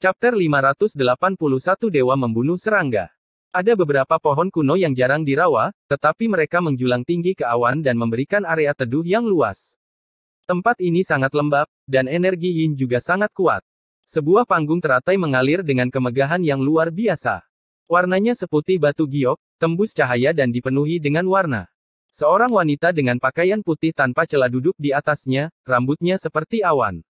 Chapter 581 Dewa Membunuh Serangga. Ada beberapa pohon kuno yang jarang dirawa, tetapi mereka menjulang tinggi ke awan dan memberikan area teduh yang luas. Tempat ini sangat lembab, dan energi yin juga sangat kuat. Sebuah panggung teratai mengalir dengan kemegahan yang luar biasa. Warnanya seputih batu giok, tembus cahaya dan dipenuhi dengan warna. Seorang wanita dengan pakaian putih tanpa celah duduk di atasnya, rambutnya seperti awan.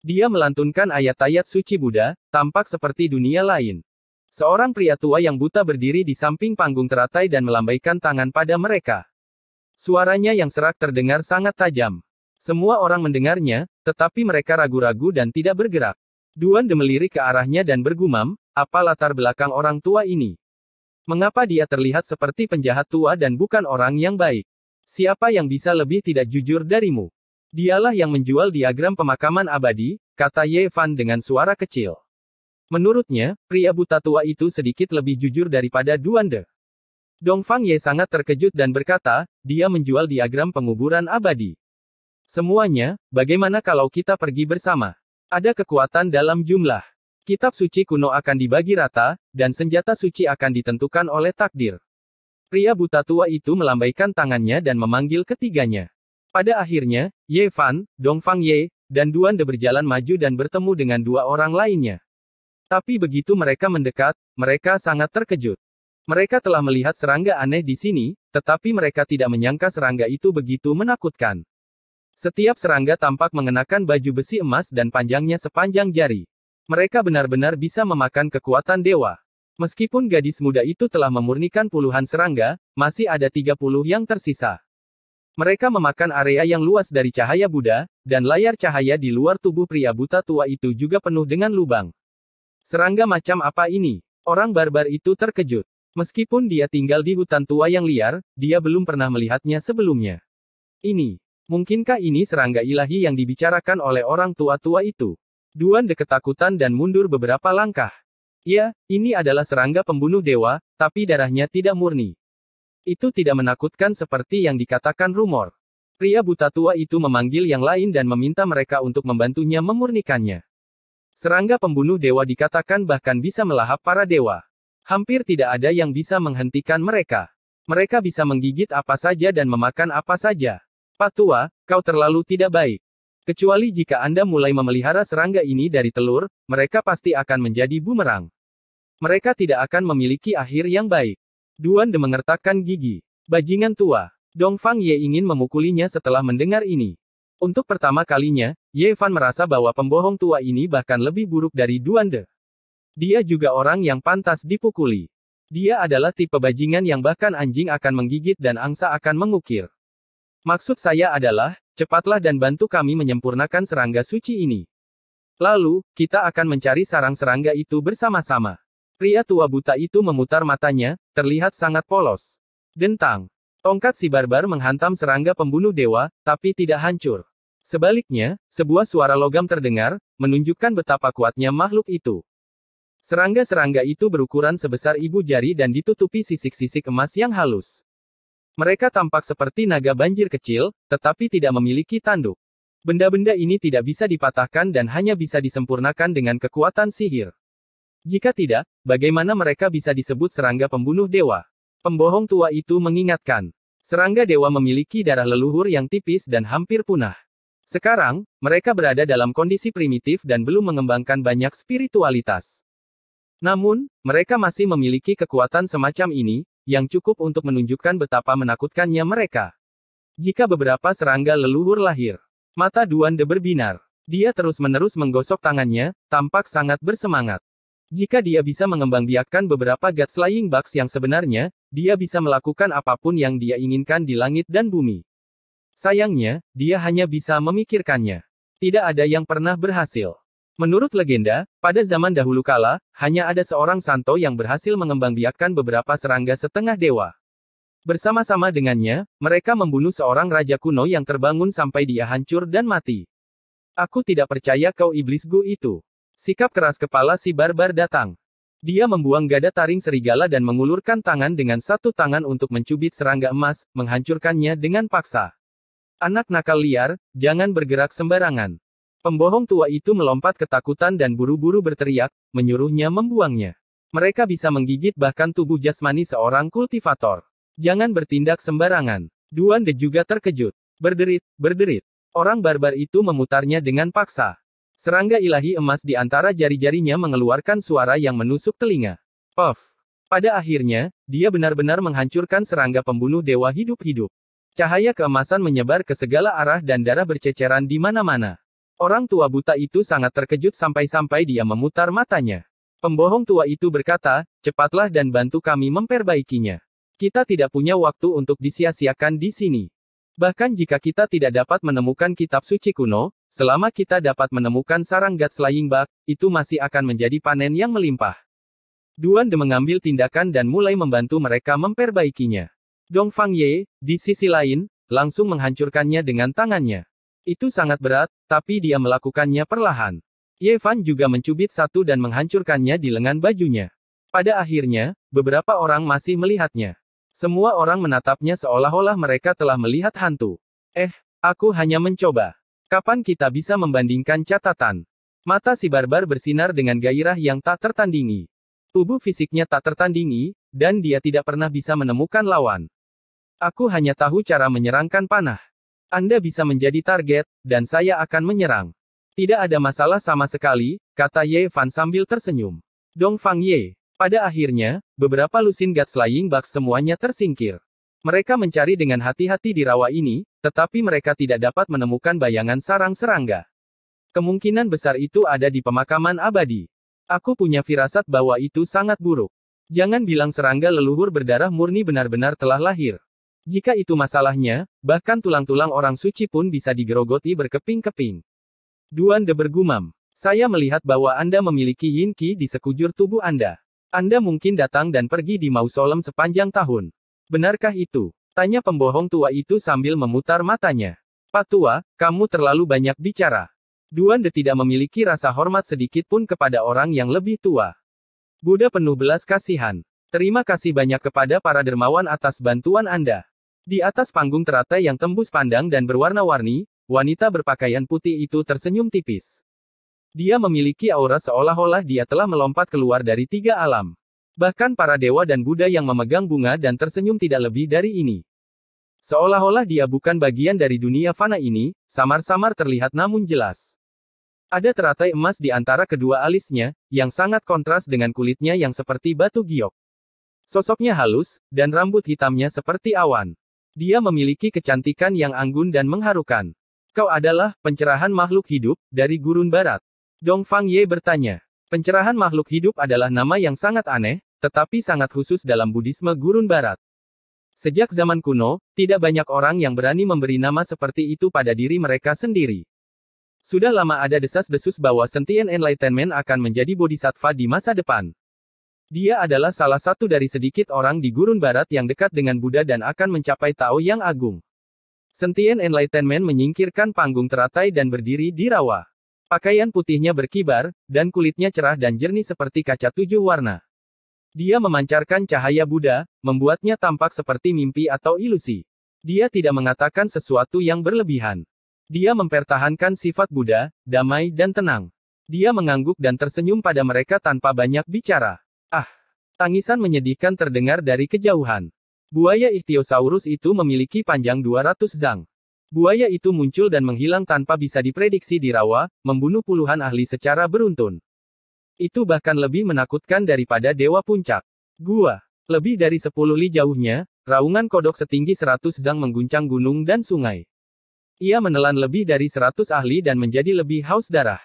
Dia melantunkan ayat-ayat suci Buddha, tampak seperti dunia lain. Seorang pria tua yang buta berdiri di samping panggung teratai dan melambaikan tangan pada mereka. Suaranya yang serak terdengar sangat tajam. Semua orang mendengarnya, tetapi mereka ragu-ragu dan tidak bergerak. Duan de melirik ke arahnya dan bergumam, apa latar belakang orang tua ini? Mengapa dia terlihat seperti penjahat tua dan bukan orang yang baik? Siapa yang bisa lebih tidak jujur darimu? Dialah yang menjual diagram pemakaman abadi, kata Ye Fan dengan suara kecil. Menurutnya, pria buta tua itu sedikit lebih jujur daripada Duande. Fang Ye sangat terkejut dan berkata, dia menjual diagram penguburan abadi. Semuanya, bagaimana kalau kita pergi bersama? Ada kekuatan dalam jumlah. Kitab suci kuno akan dibagi rata, dan senjata suci akan ditentukan oleh takdir. Pria buta tua itu melambaikan tangannya dan memanggil ketiganya. Pada akhirnya, Ye Fan, Dong Fang Ye, dan Duan De berjalan maju dan bertemu dengan dua orang lainnya. Tapi begitu mereka mendekat, mereka sangat terkejut. Mereka telah melihat serangga aneh di sini, tetapi mereka tidak menyangka serangga itu begitu menakutkan. Setiap serangga tampak mengenakan baju besi emas dan panjangnya sepanjang jari. Mereka benar-benar bisa memakan kekuatan dewa. Meskipun gadis muda itu telah memurnikan puluhan serangga, masih ada 30 yang tersisa. Mereka memakan area yang luas dari cahaya Buddha, dan layar cahaya di luar tubuh pria buta tua itu juga penuh dengan lubang. Serangga macam apa ini? Orang barbar itu terkejut. Meskipun dia tinggal di hutan tua yang liar, dia belum pernah melihatnya sebelumnya. Ini, mungkinkah ini serangga ilahi yang dibicarakan oleh orang tua-tua itu? Duan de ketakutan dan mundur beberapa langkah. Ya, ini adalah serangga pembunuh dewa, tapi darahnya tidak murni. Itu tidak menakutkan seperti yang dikatakan rumor. Pria buta tua itu memanggil yang lain dan meminta mereka untuk membantunya memurnikannya. Serangga pembunuh dewa dikatakan bahkan bisa melahap para dewa. Hampir tidak ada yang bisa menghentikan mereka. Mereka bisa menggigit apa saja dan memakan apa saja. Patua, kau terlalu tidak baik. Kecuali jika Anda mulai memelihara serangga ini dari telur, mereka pasti akan menjadi bumerang. Mereka tidak akan memiliki akhir yang baik. Duan De mengertakkan gigi. Bajingan tua. Dong Fang Ye ingin memukulinya setelah mendengar ini. Untuk pertama kalinya, Ye Fan merasa bahwa pembohong tua ini bahkan lebih buruk dari Duan De. Dia juga orang yang pantas dipukuli. Dia adalah tipe bajingan yang bahkan anjing akan menggigit dan angsa akan mengukir. Maksud saya adalah, cepatlah dan bantu kami menyempurnakan serangga suci ini. Lalu, kita akan mencari sarang serangga itu bersama-sama. Pria tua buta itu memutar matanya, terlihat sangat polos. Dentang. Tongkat si barbar menghantam serangga pembunuh dewa, tapi tidak hancur. Sebaliknya, sebuah suara logam terdengar, menunjukkan betapa kuatnya makhluk itu. Serangga-serangga itu berukuran sebesar ibu jari dan ditutupi sisik-sisik emas yang halus. Mereka tampak seperti naga banjir kecil, tetapi tidak memiliki tanduk. Benda-benda ini tidak bisa dipatahkan dan hanya bisa disempurnakan dengan kekuatan sihir. Jika tidak, bagaimana mereka bisa disebut serangga pembunuh dewa? Pembohong tua itu mengingatkan, serangga dewa memiliki darah leluhur yang tipis dan hampir punah. Sekarang, mereka berada dalam kondisi primitif dan belum mengembangkan banyak spiritualitas. Namun, mereka masih memiliki kekuatan semacam ini, yang cukup untuk menunjukkan betapa menakutkannya mereka. Jika beberapa serangga leluhur lahir, mata Duan de berbinar. Dia terus-menerus menggosok tangannya, tampak sangat bersemangat. Jika dia bisa mengembangbiakkan beberapa God Slaying Bugs yang sebenarnya, dia bisa melakukan apapun yang dia inginkan di langit dan bumi. Sayangnya, dia hanya bisa memikirkannya. Tidak ada yang pernah berhasil. Menurut legenda, pada zaman dahulu kala, hanya ada seorang santo yang berhasil mengembangbiakkan beberapa serangga setengah dewa. Bersama-sama dengannya, mereka membunuh seorang raja kuno yang terbangun sampai dia hancur dan mati. Aku tidak percaya kau iblis gu itu. Sikap keras kepala si barbar datang. Dia membuang gada taring serigala dan mengulurkan tangan dengan satu tangan untuk mencubit serangga emas, menghancurkannya dengan paksa. Anak nakal liar, jangan bergerak sembarangan. Pembohong tua itu melompat ketakutan dan buru-buru berteriak, menyuruhnya membuangnya. Mereka bisa menggigit bahkan tubuh jasmani seorang kultivator. Jangan bertindak sembarangan. Duan De juga terkejut. Berderit, berderit. Orang barbar itu memutarnya dengan paksa. Serangga ilahi emas di antara jari-jarinya mengeluarkan suara yang menusuk telinga. Puff. Pada akhirnya, dia benar-benar menghancurkan serangga pembunuh dewa hidup-hidup. Cahaya keemasan menyebar ke segala arah dan darah berceceran di mana-mana. Orang tua buta itu sangat terkejut sampai-sampai dia memutar matanya. Pembohong tua itu berkata, cepatlah dan bantu kami memperbaikinya. Kita tidak punya waktu untuk disia-siakan di sini. Bahkan jika kita tidak dapat menemukan kitab suci kuno, Selama kita dapat menemukan sarang selaying bug, itu masih akan menjadi panen yang melimpah. Duan De mengambil tindakan dan mulai membantu mereka memperbaikinya. Dong Fang Ye, di sisi lain, langsung menghancurkannya dengan tangannya. Itu sangat berat, tapi dia melakukannya perlahan. Ye Fan juga mencubit satu dan menghancurkannya di lengan bajunya. Pada akhirnya, beberapa orang masih melihatnya. Semua orang menatapnya seolah-olah mereka telah melihat hantu. Eh, aku hanya mencoba. Kapan kita bisa membandingkan catatan? Mata si barbar bersinar dengan gairah yang tak tertandingi. Tubuh fisiknya tak tertandingi, dan dia tidak pernah bisa menemukan lawan. Aku hanya tahu cara menyerangkan panah. Anda bisa menjadi target, dan saya akan menyerang. Tidak ada masalah sama sekali, kata Ye Fan sambil tersenyum. Dong Fang Ye. Pada akhirnya, beberapa lusin Gatslaying bak semuanya tersingkir. Mereka mencari dengan hati-hati di rawa ini, tetapi mereka tidak dapat menemukan bayangan sarang serangga. Kemungkinan besar itu ada di pemakaman abadi. Aku punya firasat bahwa itu sangat buruk. Jangan bilang serangga leluhur berdarah murni benar-benar telah lahir. Jika itu masalahnya, bahkan tulang-tulang orang suci pun bisa digerogoti berkeping-keping. Duan de bergumam. Saya melihat bahwa Anda memiliki yin qi di sekujur tubuh Anda. Anda mungkin datang dan pergi di mausolem sepanjang tahun. Benarkah itu? Tanya pembohong tua itu sambil memutar matanya. Pak tua, kamu terlalu banyak bicara. Duande tidak memiliki rasa hormat sedikit pun kepada orang yang lebih tua. Buddha penuh belas kasihan. Terima kasih banyak kepada para dermawan atas bantuan Anda. Di atas panggung teratai yang tembus pandang dan berwarna-warni, wanita berpakaian putih itu tersenyum tipis. Dia memiliki aura seolah-olah dia telah melompat keluar dari tiga alam. Bahkan para dewa dan Buddha yang memegang bunga dan tersenyum tidak lebih dari ini. Seolah-olah dia bukan bagian dari dunia fana ini, samar-samar terlihat namun jelas. Ada teratai emas di antara kedua alisnya, yang sangat kontras dengan kulitnya yang seperti batu giok. Sosoknya halus, dan rambut hitamnya seperti awan. Dia memiliki kecantikan yang anggun dan mengharukan. Kau adalah pencerahan makhluk hidup dari gurun barat. Dong Fang Ye bertanya. Pencerahan makhluk hidup adalah nama yang sangat aneh, tetapi sangat khusus dalam Buddhisme Gurun Barat. Sejak zaman kuno, tidak banyak orang yang berani memberi nama seperti itu pada diri mereka sendiri. Sudah lama ada desas-desus bahwa Sentient Enlightenment akan menjadi bodhisattva di masa depan. Dia adalah salah satu dari sedikit orang di Gurun Barat yang dekat dengan Buddha dan akan mencapai Tao yang agung. Sentient Enlightenment menyingkirkan panggung teratai dan berdiri di rawa. Pakaian putihnya berkibar, dan kulitnya cerah dan jernih seperti kaca tujuh warna. Dia memancarkan cahaya Buddha, membuatnya tampak seperti mimpi atau ilusi. Dia tidak mengatakan sesuatu yang berlebihan. Dia mempertahankan sifat Buddha, damai dan tenang. Dia mengangguk dan tersenyum pada mereka tanpa banyak bicara. Ah! Tangisan menyedihkan terdengar dari kejauhan. Buaya Ichthyosaurus itu memiliki panjang 200 zang. Buaya itu muncul dan menghilang tanpa bisa diprediksi di rawa, membunuh puluhan ahli secara beruntun. Itu bahkan lebih menakutkan daripada Dewa Puncak. Gua. Lebih dari 10 li jauhnya, raungan kodok setinggi 100 zang mengguncang gunung dan sungai. Ia menelan lebih dari 100 ahli dan menjadi lebih haus darah.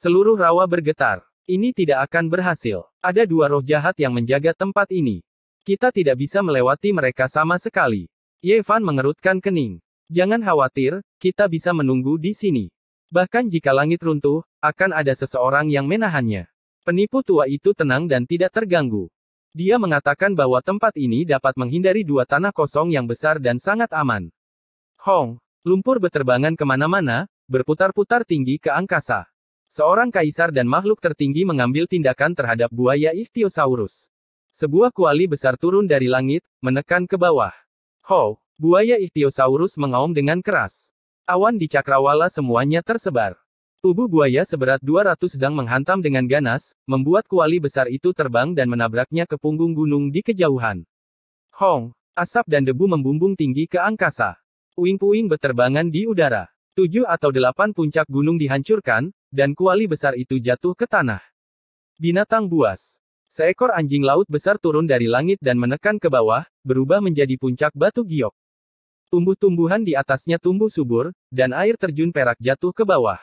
Seluruh rawa bergetar. Ini tidak akan berhasil. Ada dua roh jahat yang menjaga tempat ini. Kita tidak bisa melewati mereka sama sekali. Yevan mengerutkan kening. Jangan khawatir, kita bisa menunggu di sini. Bahkan jika langit runtuh, akan ada seseorang yang menahannya. Penipu tua itu tenang dan tidak terganggu. Dia mengatakan bahwa tempat ini dapat menghindari dua tanah kosong yang besar dan sangat aman. Hong, lumpur beterbangan kemana-mana, berputar-putar tinggi ke angkasa. Seorang kaisar dan makhluk tertinggi mengambil tindakan terhadap buaya ichthyosaurus. Sebuah kuali besar turun dari langit, menekan ke bawah. Ho, buaya ichthyosaurus mengaum dengan keras. Awan di cakrawala semuanya tersebar. Tubuh buaya seberat 200 zang menghantam dengan ganas, membuat kuali besar itu terbang dan menabraknya ke punggung gunung di kejauhan. Hong, asap dan debu membumbung tinggi ke angkasa. Puing-puing beterbangan di udara. Tujuh atau delapan puncak gunung dihancurkan, dan kuali besar itu jatuh ke tanah. Binatang buas. Seekor anjing laut besar turun dari langit dan menekan ke bawah, berubah menjadi puncak batu giok. Tumbuh-tumbuhan di atasnya tumbuh subur, dan air terjun perak jatuh ke bawah.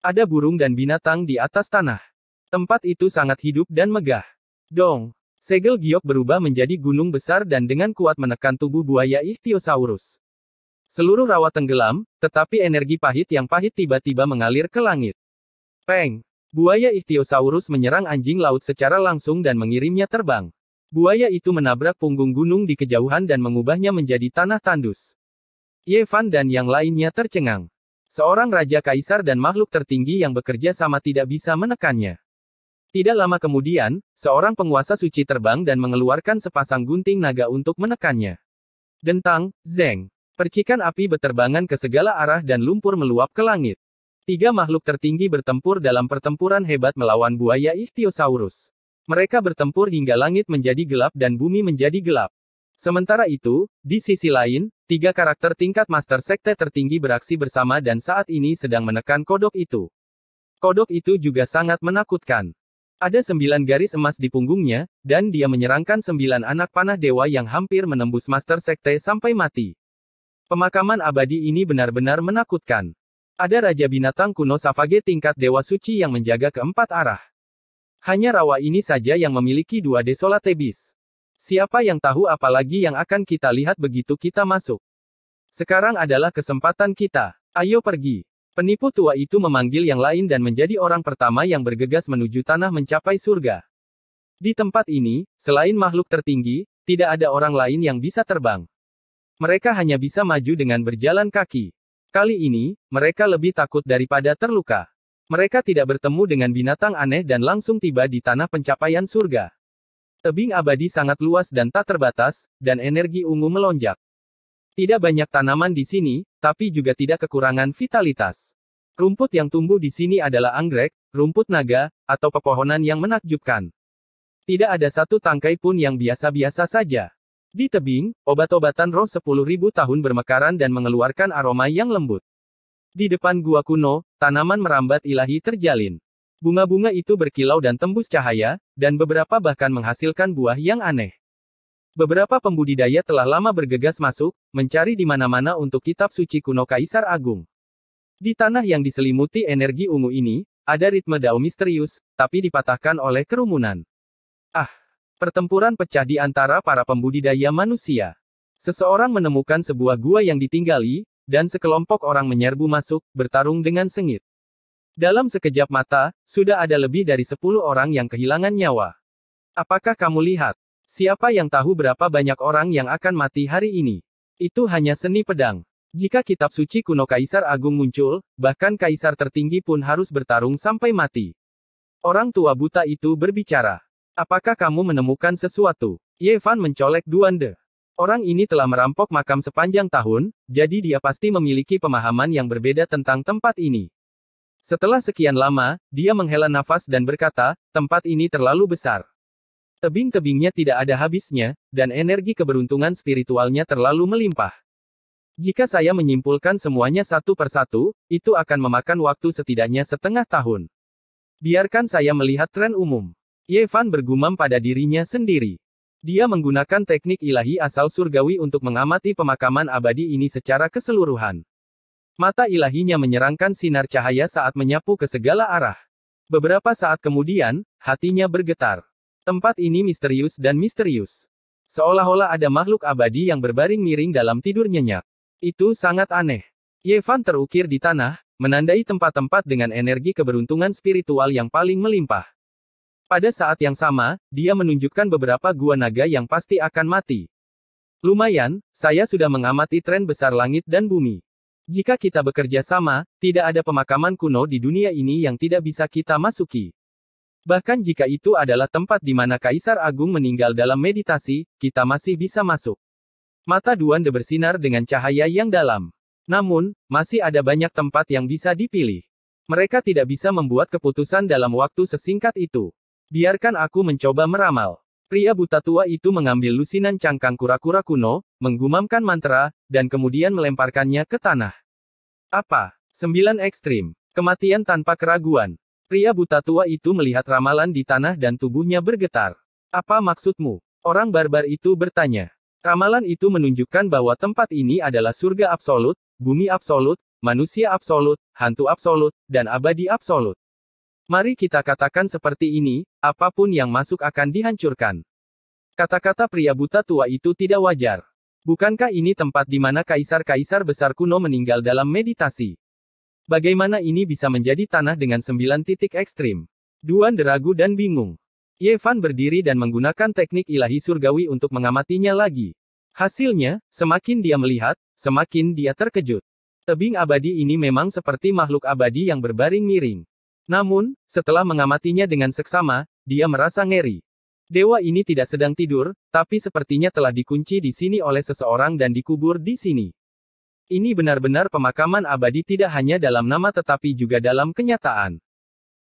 Ada burung dan binatang di atas tanah. Tempat itu sangat hidup dan megah. Dong! Segel giok berubah menjadi gunung besar dan dengan kuat menekan tubuh buaya Ichthyosaurus. Seluruh rawa tenggelam, tetapi energi pahit yang pahit tiba-tiba mengalir ke langit. Peng! Buaya Ichthyosaurus menyerang anjing laut secara langsung dan mengirimnya terbang. Buaya itu menabrak punggung gunung di kejauhan dan mengubahnya menjadi tanah tandus. Yevan dan yang lainnya tercengang. Seorang raja kaisar dan makhluk tertinggi yang bekerja sama tidak bisa menekannya. Tidak lama kemudian, seorang penguasa suci terbang dan mengeluarkan sepasang gunting naga untuk menekannya. Dentang, Zeng. Percikan api beterbangan ke segala arah dan lumpur meluap ke langit. Tiga makhluk tertinggi bertempur dalam pertempuran hebat melawan buaya Ichthyosaurus. Mereka bertempur hingga langit menjadi gelap dan bumi menjadi gelap. Sementara itu, di sisi lain, tiga karakter tingkat master sekte tertinggi beraksi bersama dan saat ini sedang menekan kodok itu. Kodok itu juga sangat menakutkan. Ada sembilan garis emas di punggungnya, dan dia menyerangkan sembilan anak panah dewa yang hampir menembus master sekte sampai mati. Pemakaman abadi ini benar-benar menakutkan. Ada raja binatang kuno Savage tingkat dewa suci yang menjaga keempat arah. Hanya rawa ini saja yang memiliki dua desolate bis. Siapa yang tahu apalagi yang akan kita lihat begitu kita masuk. Sekarang adalah kesempatan kita. Ayo pergi. Penipu tua itu memanggil yang lain dan menjadi orang pertama yang bergegas menuju tanah mencapai surga. Di tempat ini, selain makhluk tertinggi, tidak ada orang lain yang bisa terbang. Mereka hanya bisa maju dengan berjalan kaki. Kali ini, mereka lebih takut daripada terluka. Mereka tidak bertemu dengan binatang aneh dan langsung tiba di tanah pencapaian surga. Tebing abadi sangat luas dan tak terbatas, dan energi ungu melonjak. Tidak banyak tanaman di sini, tapi juga tidak kekurangan vitalitas. Rumput yang tumbuh di sini adalah anggrek, rumput naga, atau pepohonan yang menakjubkan. Tidak ada satu tangkai pun yang biasa-biasa saja. Di tebing, obat-obatan roh 10.000 tahun bermekaran dan mengeluarkan aroma yang lembut. Di depan gua kuno, tanaman merambat ilahi terjalin. Bunga-bunga itu berkilau dan tembus cahaya, dan beberapa bahkan menghasilkan buah yang aneh. Beberapa pembudidaya telah lama bergegas masuk, mencari di mana-mana untuk kitab suci kuno Kaisar Agung. Di tanah yang diselimuti energi ungu ini, ada ritme dao misterius, tapi dipatahkan oleh kerumunan. Ah, pertempuran pecah di antara para pembudidaya manusia. Seseorang menemukan sebuah gua yang ditinggali, dan sekelompok orang menyerbu masuk, bertarung dengan sengit. Dalam sekejap mata, sudah ada lebih dari 10 orang yang kehilangan nyawa. Apakah kamu lihat? Siapa yang tahu berapa banyak orang yang akan mati hari ini? Itu hanya seni pedang. Jika kitab suci kuno Kaisar Agung muncul, bahkan kaisar tertinggi pun harus bertarung sampai mati. Orang tua buta itu berbicara. Apakah kamu menemukan sesuatu? Yevan mencolek Duande. Orang ini telah merampok makam sepanjang tahun, jadi dia pasti memiliki pemahaman yang berbeda tentang tempat ini. Setelah sekian lama, dia menghela nafas dan berkata, tempat ini terlalu besar. Tebing-tebingnya tidak ada habisnya, dan energi keberuntungan spiritualnya terlalu melimpah. Jika saya menyimpulkan semuanya satu persatu, itu akan memakan waktu setidaknya setengah tahun. Biarkan saya melihat tren umum. Yevan bergumam pada dirinya sendiri. Dia menggunakan teknik ilahi asal surgawi untuk mengamati pemakaman abadi ini secara keseluruhan. Mata ilahinya menyerangkan sinar cahaya saat menyapu ke segala arah. Beberapa saat kemudian, hatinya bergetar. Tempat ini misterius dan misterius. Seolah-olah ada makhluk abadi yang berbaring miring dalam tidur nyenyak. Itu sangat aneh. Yevan terukir di tanah, menandai tempat-tempat dengan energi keberuntungan spiritual yang paling melimpah. Pada saat yang sama, dia menunjukkan beberapa gua naga yang pasti akan mati. Lumayan, saya sudah mengamati tren besar langit dan bumi. Jika kita bekerja sama, tidak ada pemakaman kuno di dunia ini yang tidak bisa kita masuki. Bahkan jika itu adalah tempat di mana Kaisar Agung meninggal dalam meditasi, kita masih bisa masuk. Mata Duan de bersinar dengan cahaya yang dalam. Namun, masih ada banyak tempat yang bisa dipilih. Mereka tidak bisa membuat keputusan dalam waktu sesingkat itu. Biarkan aku mencoba meramal. Pria buta tua itu mengambil lusinan cangkang kura-kura kuno, menggumamkan mantra, dan kemudian melemparkannya ke tanah. Apa? sembilan ekstrim. Kematian tanpa keraguan. Pria buta tua itu melihat ramalan di tanah dan tubuhnya bergetar. Apa maksudmu? Orang barbar itu bertanya. Ramalan itu menunjukkan bahwa tempat ini adalah surga absolut, bumi absolut, manusia absolut, hantu absolut, dan abadi absolut. Mari kita katakan seperti ini, apapun yang masuk akan dihancurkan. Kata-kata pria buta tua itu tidak wajar. Bukankah ini tempat di mana kaisar-kaisar besar kuno meninggal dalam meditasi? Bagaimana ini bisa menjadi tanah dengan sembilan titik ekstrim? Duan deragu dan bingung. Yevan berdiri dan menggunakan teknik ilahi surgawi untuk mengamatinya lagi. Hasilnya, semakin dia melihat, semakin dia terkejut. Tebing abadi ini memang seperti makhluk abadi yang berbaring miring. Namun, setelah mengamatinya dengan seksama, dia merasa ngeri. Dewa ini tidak sedang tidur, tapi sepertinya telah dikunci di sini oleh seseorang dan dikubur di sini. Ini benar-benar pemakaman abadi tidak hanya dalam nama tetapi juga dalam kenyataan.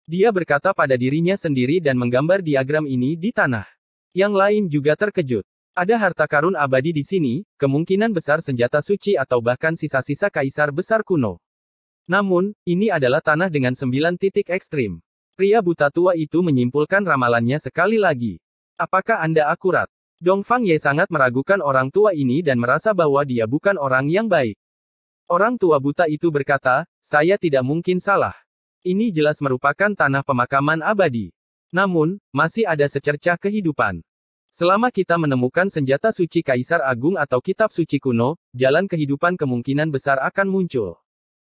Dia berkata pada dirinya sendiri dan menggambar diagram ini di tanah. Yang lain juga terkejut. Ada harta karun abadi di sini, kemungkinan besar senjata suci atau bahkan sisa-sisa kaisar besar kuno. Namun, ini adalah tanah dengan sembilan titik ekstrim. Pria buta tua itu menyimpulkan ramalannya sekali lagi. Apakah Anda akurat? Dong Fang Ye sangat meragukan orang tua ini dan merasa bahwa dia bukan orang yang baik. Orang tua buta itu berkata, saya tidak mungkin salah. Ini jelas merupakan tanah pemakaman abadi. Namun, masih ada secercah kehidupan. Selama kita menemukan senjata suci Kaisar Agung atau kitab suci kuno, jalan kehidupan kemungkinan besar akan muncul.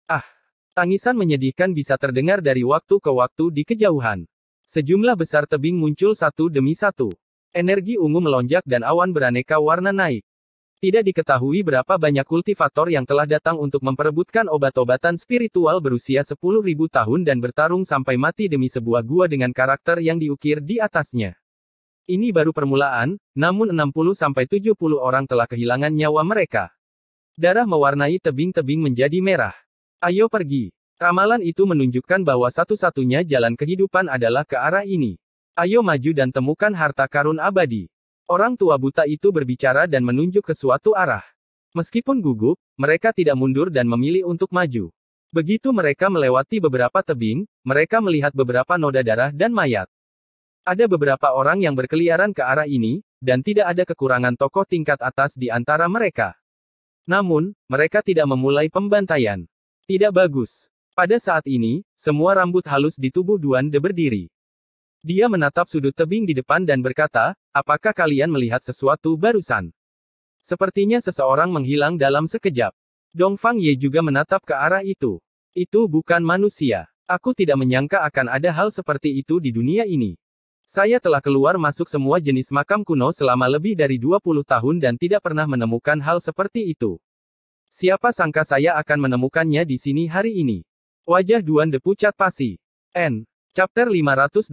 Ah, tangisan menyedihkan bisa terdengar dari waktu ke waktu di kejauhan. Sejumlah besar tebing muncul satu demi satu. Energi ungu melonjak dan awan beraneka warna naik. Tidak diketahui berapa banyak kultivator yang telah datang untuk memperebutkan obat-obatan spiritual berusia 10.000 tahun dan bertarung sampai mati demi sebuah gua dengan karakter yang diukir di atasnya. Ini baru permulaan, namun 60-70 orang telah kehilangan nyawa mereka. Darah mewarnai tebing-tebing menjadi merah. Ayo pergi. Ramalan itu menunjukkan bahwa satu-satunya jalan kehidupan adalah ke arah ini. Ayo maju dan temukan harta karun abadi. Orang tua buta itu berbicara dan menunjuk ke suatu arah. Meskipun gugup, mereka tidak mundur dan memilih untuk maju. Begitu mereka melewati beberapa tebing, mereka melihat beberapa noda darah dan mayat. Ada beberapa orang yang berkeliaran ke arah ini, dan tidak ada kekurangan tokoh tingkat atas di antara mereka. Namun, mereka tidak memulai pembantaian. Tidak bagus. Pada saat ini, semua rambut halus di tubuh Duan De berdiri. Dia menatap sudut tebing di depan dan berkata, apakah kalian melihat sesuatu barusan? Sepertinya seseorang menghilang dalam sekejap. Dongfang Ye juga menatap ke arah itu. Itu bukan manusia. Aku tidak menyangka akan ada hal seperti itu di dunia ini. Saya telah keluar masuk semua jenis makam kuno selama lebih dari 20 tahun dan tidak pernah menemukan hal seperti itu. Siapa sangka saya akan menemukannya di sini hari ini? Wajah Duan de Pucat Pasi. N. Chapter 582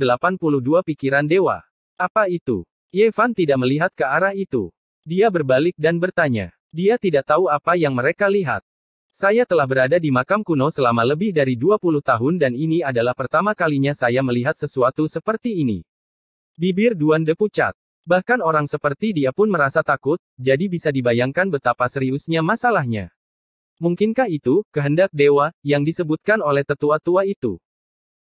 Pikiran Dewa. Apa itu? Yevan tidak melihat ke arah itu. Dia berbalik dan bertanya. Dia tidak tahu apa yang mereka lihat. Saya telah berada di makam kuno selama lebih dari 20 tahun dan ini adalah pertama kalinya saya melihat sesuatu seperti ini. Bibir Duan de Pucat. Bahkan orang seperti dia pun merasa takut, jadi bisa dibayangkan betapa seriusnya masalahnya. Mungkinkah itu kehendak dewa yang disebutkan oleh tetua-tua itu?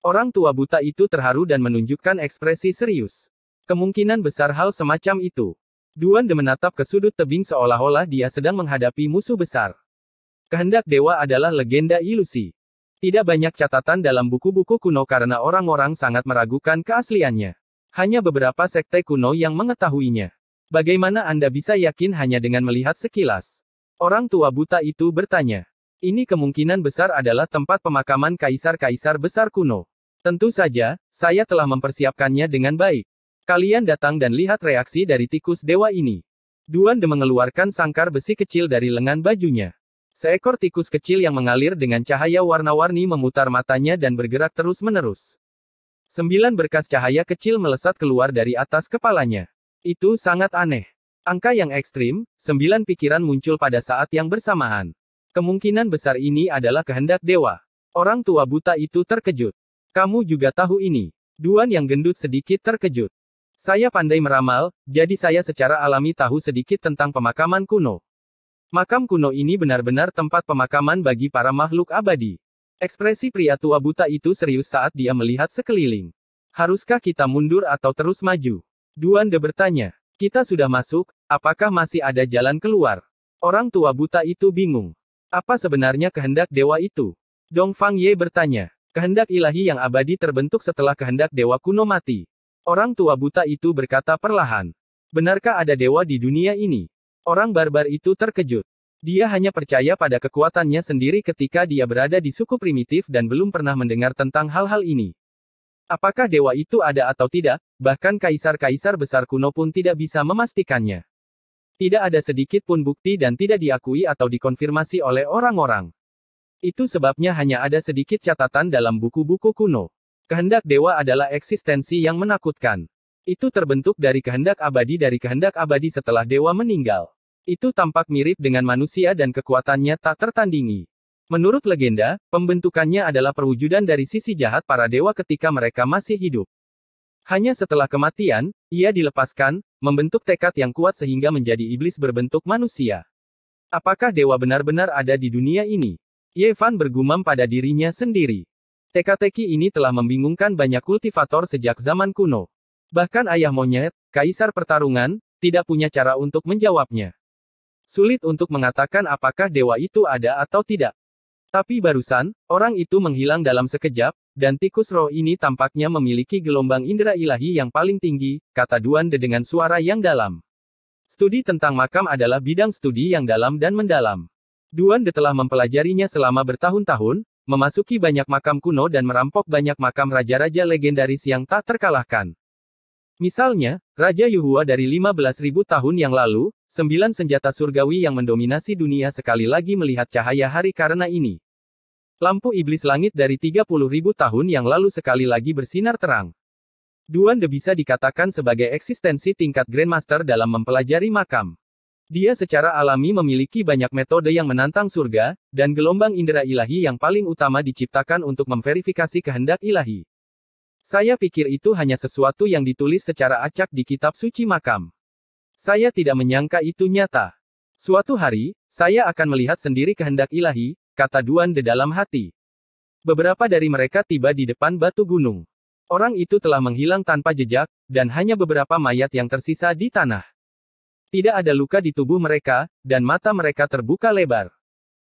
Orang tua buta itu terharu dan menunjukkan ekspresi serius. Kemungkinan besar hal semacam itu. Duan de menatap ke sudut tebing seolah-olah dia sedang menghadapi musuh besar. Kehendak dewa adalah legenda ilusi. Tidak banyak catatan dalam buku-buku kuno karena orang-orang sangat meragukan keasliannya. Hanya beberapa sekte kuno yang mengetahuinya. Bagaimana Anda bisa yakin hanya dengan melihat sekilas? Orang tua buta itu bertanya. Ini kemungkinan besar adalah tempat pemakaman kaisar-kaisar besar kuno. Tentu saja, saya telah mempersiapkannya dengan baik. Kalian datang dan lihat reaksi dari tikus dewa ini. Duan mengeluarkan sangkar besi kecil dari lengan bajunya. Seekor tikus kecil yang mengalir dengan cahaya warna-warni memutar matanya dan bergerak terus-menerus. Sembilan berkas cahaya kecil melesat keluar dari atas kepalanya. Itu sangat aneh. Angka yang ekstrim, sembilan pikiran muncul pada saat yang bersamaan. Kemungkinan besar ini adalah kehendak dewa. Orang tua buta itu terkejut. Kamu juga tahu ini. Duan yang gendut sedikit terkejut. Saya pandai meramal, jadi saya secara alami tahu sedikit tentang pemakaman kuno. Makam kuno ini benar-benar tempat pemakaman bagi para makhluk abadi. Ekspresi pria tua buta itu serius saat dia melihat sekeliling. Haruskah kita mundur atau terus maju? Duan de bertanya. Kita sudah masuk, apakah masih ada jalan keluar? Orang tua buta itu bingung. Apa sebenarnya kehendak dewa itu? Dong Fang Ye bertanya. Kehendak ilahi yang abadi terbentuk setelah kehendak dewa kuno mati. Orang tua buta itu berkata perlahan. Benarkah ada dewa di dunia ini? Orang barbar itu terkejut. Dia hanya percaya pada kekuatannya sendiri ketika dia berada di suku primitif dan belum pernah mendengar tentang hal-hal ini. Apakah dewa itu ada atau tidak, bahkan kaisar-kaisar besar kuno pun tidak bisa memastikannya. Tidak ada sedikit pun bukti dan tidak diakui atau dikonfirmasi oleh orang-orang. Itu sebabnya hanya ada sedikit catatan dalam buku-buku kuno. Kehendak dewa adalah eksistensi yang menakutkan. Itu terbentuk dari kehendak abadi dari kehendak abadi setelah dewa meninggal. Itu tampak mirip dengan manusia dan kekuatannya tak tertandingi. Menurut legenda, pembentukannya adalah perwujudan dari sisi jahat para dewa ketika mereka masih hidup. Hanya setelah kematian, ia dilepaskan, membentuk tekad yang kuat sehingga menjadi iblis berbentuk manusia. Apakah dewa benar-benar ada di dunia ini? Yevan bergumam pada dirinya sendiri. Teka-teki ini telah membingungkan banyak kultivator sejak zaman kuno. Bahkan ayah monyet, kaisar pertarungan, tidak punya cara untuk menjawabnya. Sulit untuk mengatakan apakah dewa itu ada atau tidak. Tapi barusan, orang itu menghilang dalam sekejap, dan tikus roh ini tampaknya memiliki gelombang indera ilahi yang paling tinggi, kata Duan dengan suara yang dalam. Studi tentang makam adalah bidang studi yang dalam dan mendalam. Duan telah mempelajarinya selama bertahun-tahun, memasuki banyak makam kuno dan merampok banyak makam raja-raja legendaris yang tak terkalahkan. Misalnya, Raja Yuhua dari 15.000 tahun yang lalu, sembilan senjata surgawi yang mendominasi dunia sekali lagi melihat cahaya hari karena ini. Lampu iblis langit dari ribu tahun yang lalu sekali lagi bersinar terang. Duan De bisa dikatakan sebagai eksistensi tingkat Grandmaster dalam mempelajari makam. Dia secara alami memiliki banyak metode yang menantang surga, dan gelombang indera ilahi yang paling utama diciptakan untuk memverifikasi kehendak ilahi. Saya pikir itu hanya sesuatu yang ditulis secara acak di kitab suci makam. Saya tidak menyangka itu nyata. Suatu hari, saya akan melihat sendiri kehendak ilahi, kata Duan di dalam hati. Beberapa dari mereka tiba di depan batu gunung. Orang itu telah menghilang tanpa jejak, dan hanya beberapa mayat yang tersisa di tanah. Tidak ada luka di tubuh mereka, dan mata mereka terbuka lebar.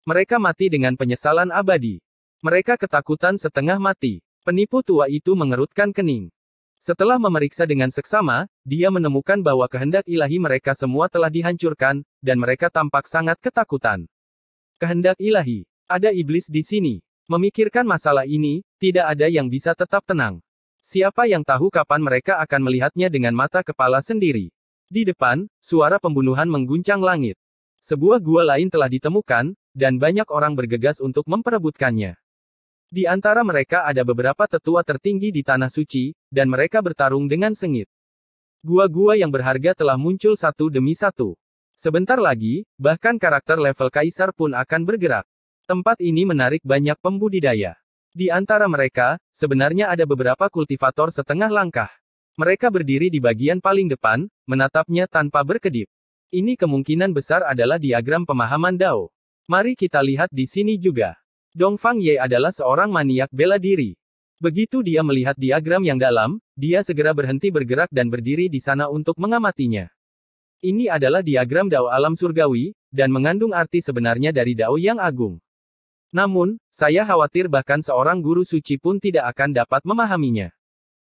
Mereka mati dengan penyesalan abadi. Mereka ketakutan setengah mati. Penipu tua itu mengerutkan kening. Setelah memeriksa dengan seksama, dia menemukan bahwa kehendak ilahi mereka semua telah dihancurkan, dan mereka tampak sangat ketakutan. Kehendak ilahi. Ada iblis di sini. Memikirkan masalah ini, tidak ada yang bisa tetap tenang. Siapa yang tahu kapan mereka akan melihatnya dengan mata kepala sendiri. Di depan, suara pembunuhan mengguncang langit. Sebuah gua lain telah ditemukan, dan banyak orang bergegas untuk memperebutkannya. Di antara mereka ada beberapa tetua tertinggi di Tanah Suci, dan mereka bertarung dengan sengit. Gua-gua yang berharga telah muncul satu demi satu. Sebentar lagi, bahkan karakter level kaisar pun akan bergerak. Tempat ini menarik banyak pembudidaya. Di antara mereka, sebenarnya ada beberapa kultivator setengah langkah. Mereka berdiri di bagian paling depan, menatapnya tanpa berkedip. Ini kemungkinan besar adalah diagram pemahaman Dao. Mari kita lihat di sini juga. Dongfang Ye adalah seorang maniak bela diri. Begitu dia melihat diagram yang dalam, dia segera berhenti bergerak dan berdiri di sana untuk mengamatinya. Ini adalah diagram dao alam surgawi, dan mengandung arti sebenarnya dari dao yang agung. Namun, saya khawatir bahkan seorang guru suci pun tidak akan dapat memahaminya.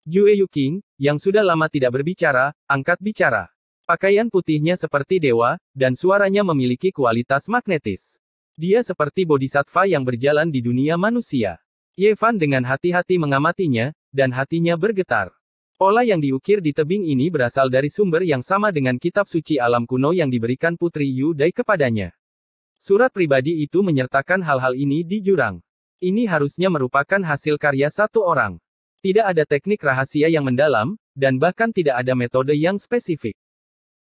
Yue Yuking, yang sudah lama tidak berbicara, angkat bicara. Pakaian putihnya seperti dewa, dan suaranya memiliki kualitas magnetis. Dia seperti bodhisattva yang berjalan di dunia manusia. Yevan dengan hati-hati mengamatinya, dan hatinya bergetar. Pola yang diukir di tebing ini berasal dari sumber yang sama dengan kitab suci alam kuno yang diberikan Putri Yudai kepadanya. Surat pribadi itu menyertakan hal-hal ini di jurang. Ini harusnya merupakan hasil karya satu orang. Tidak ada teknik rahasia yang mendalam, dan bahkan tidak ada metode yang spesifik.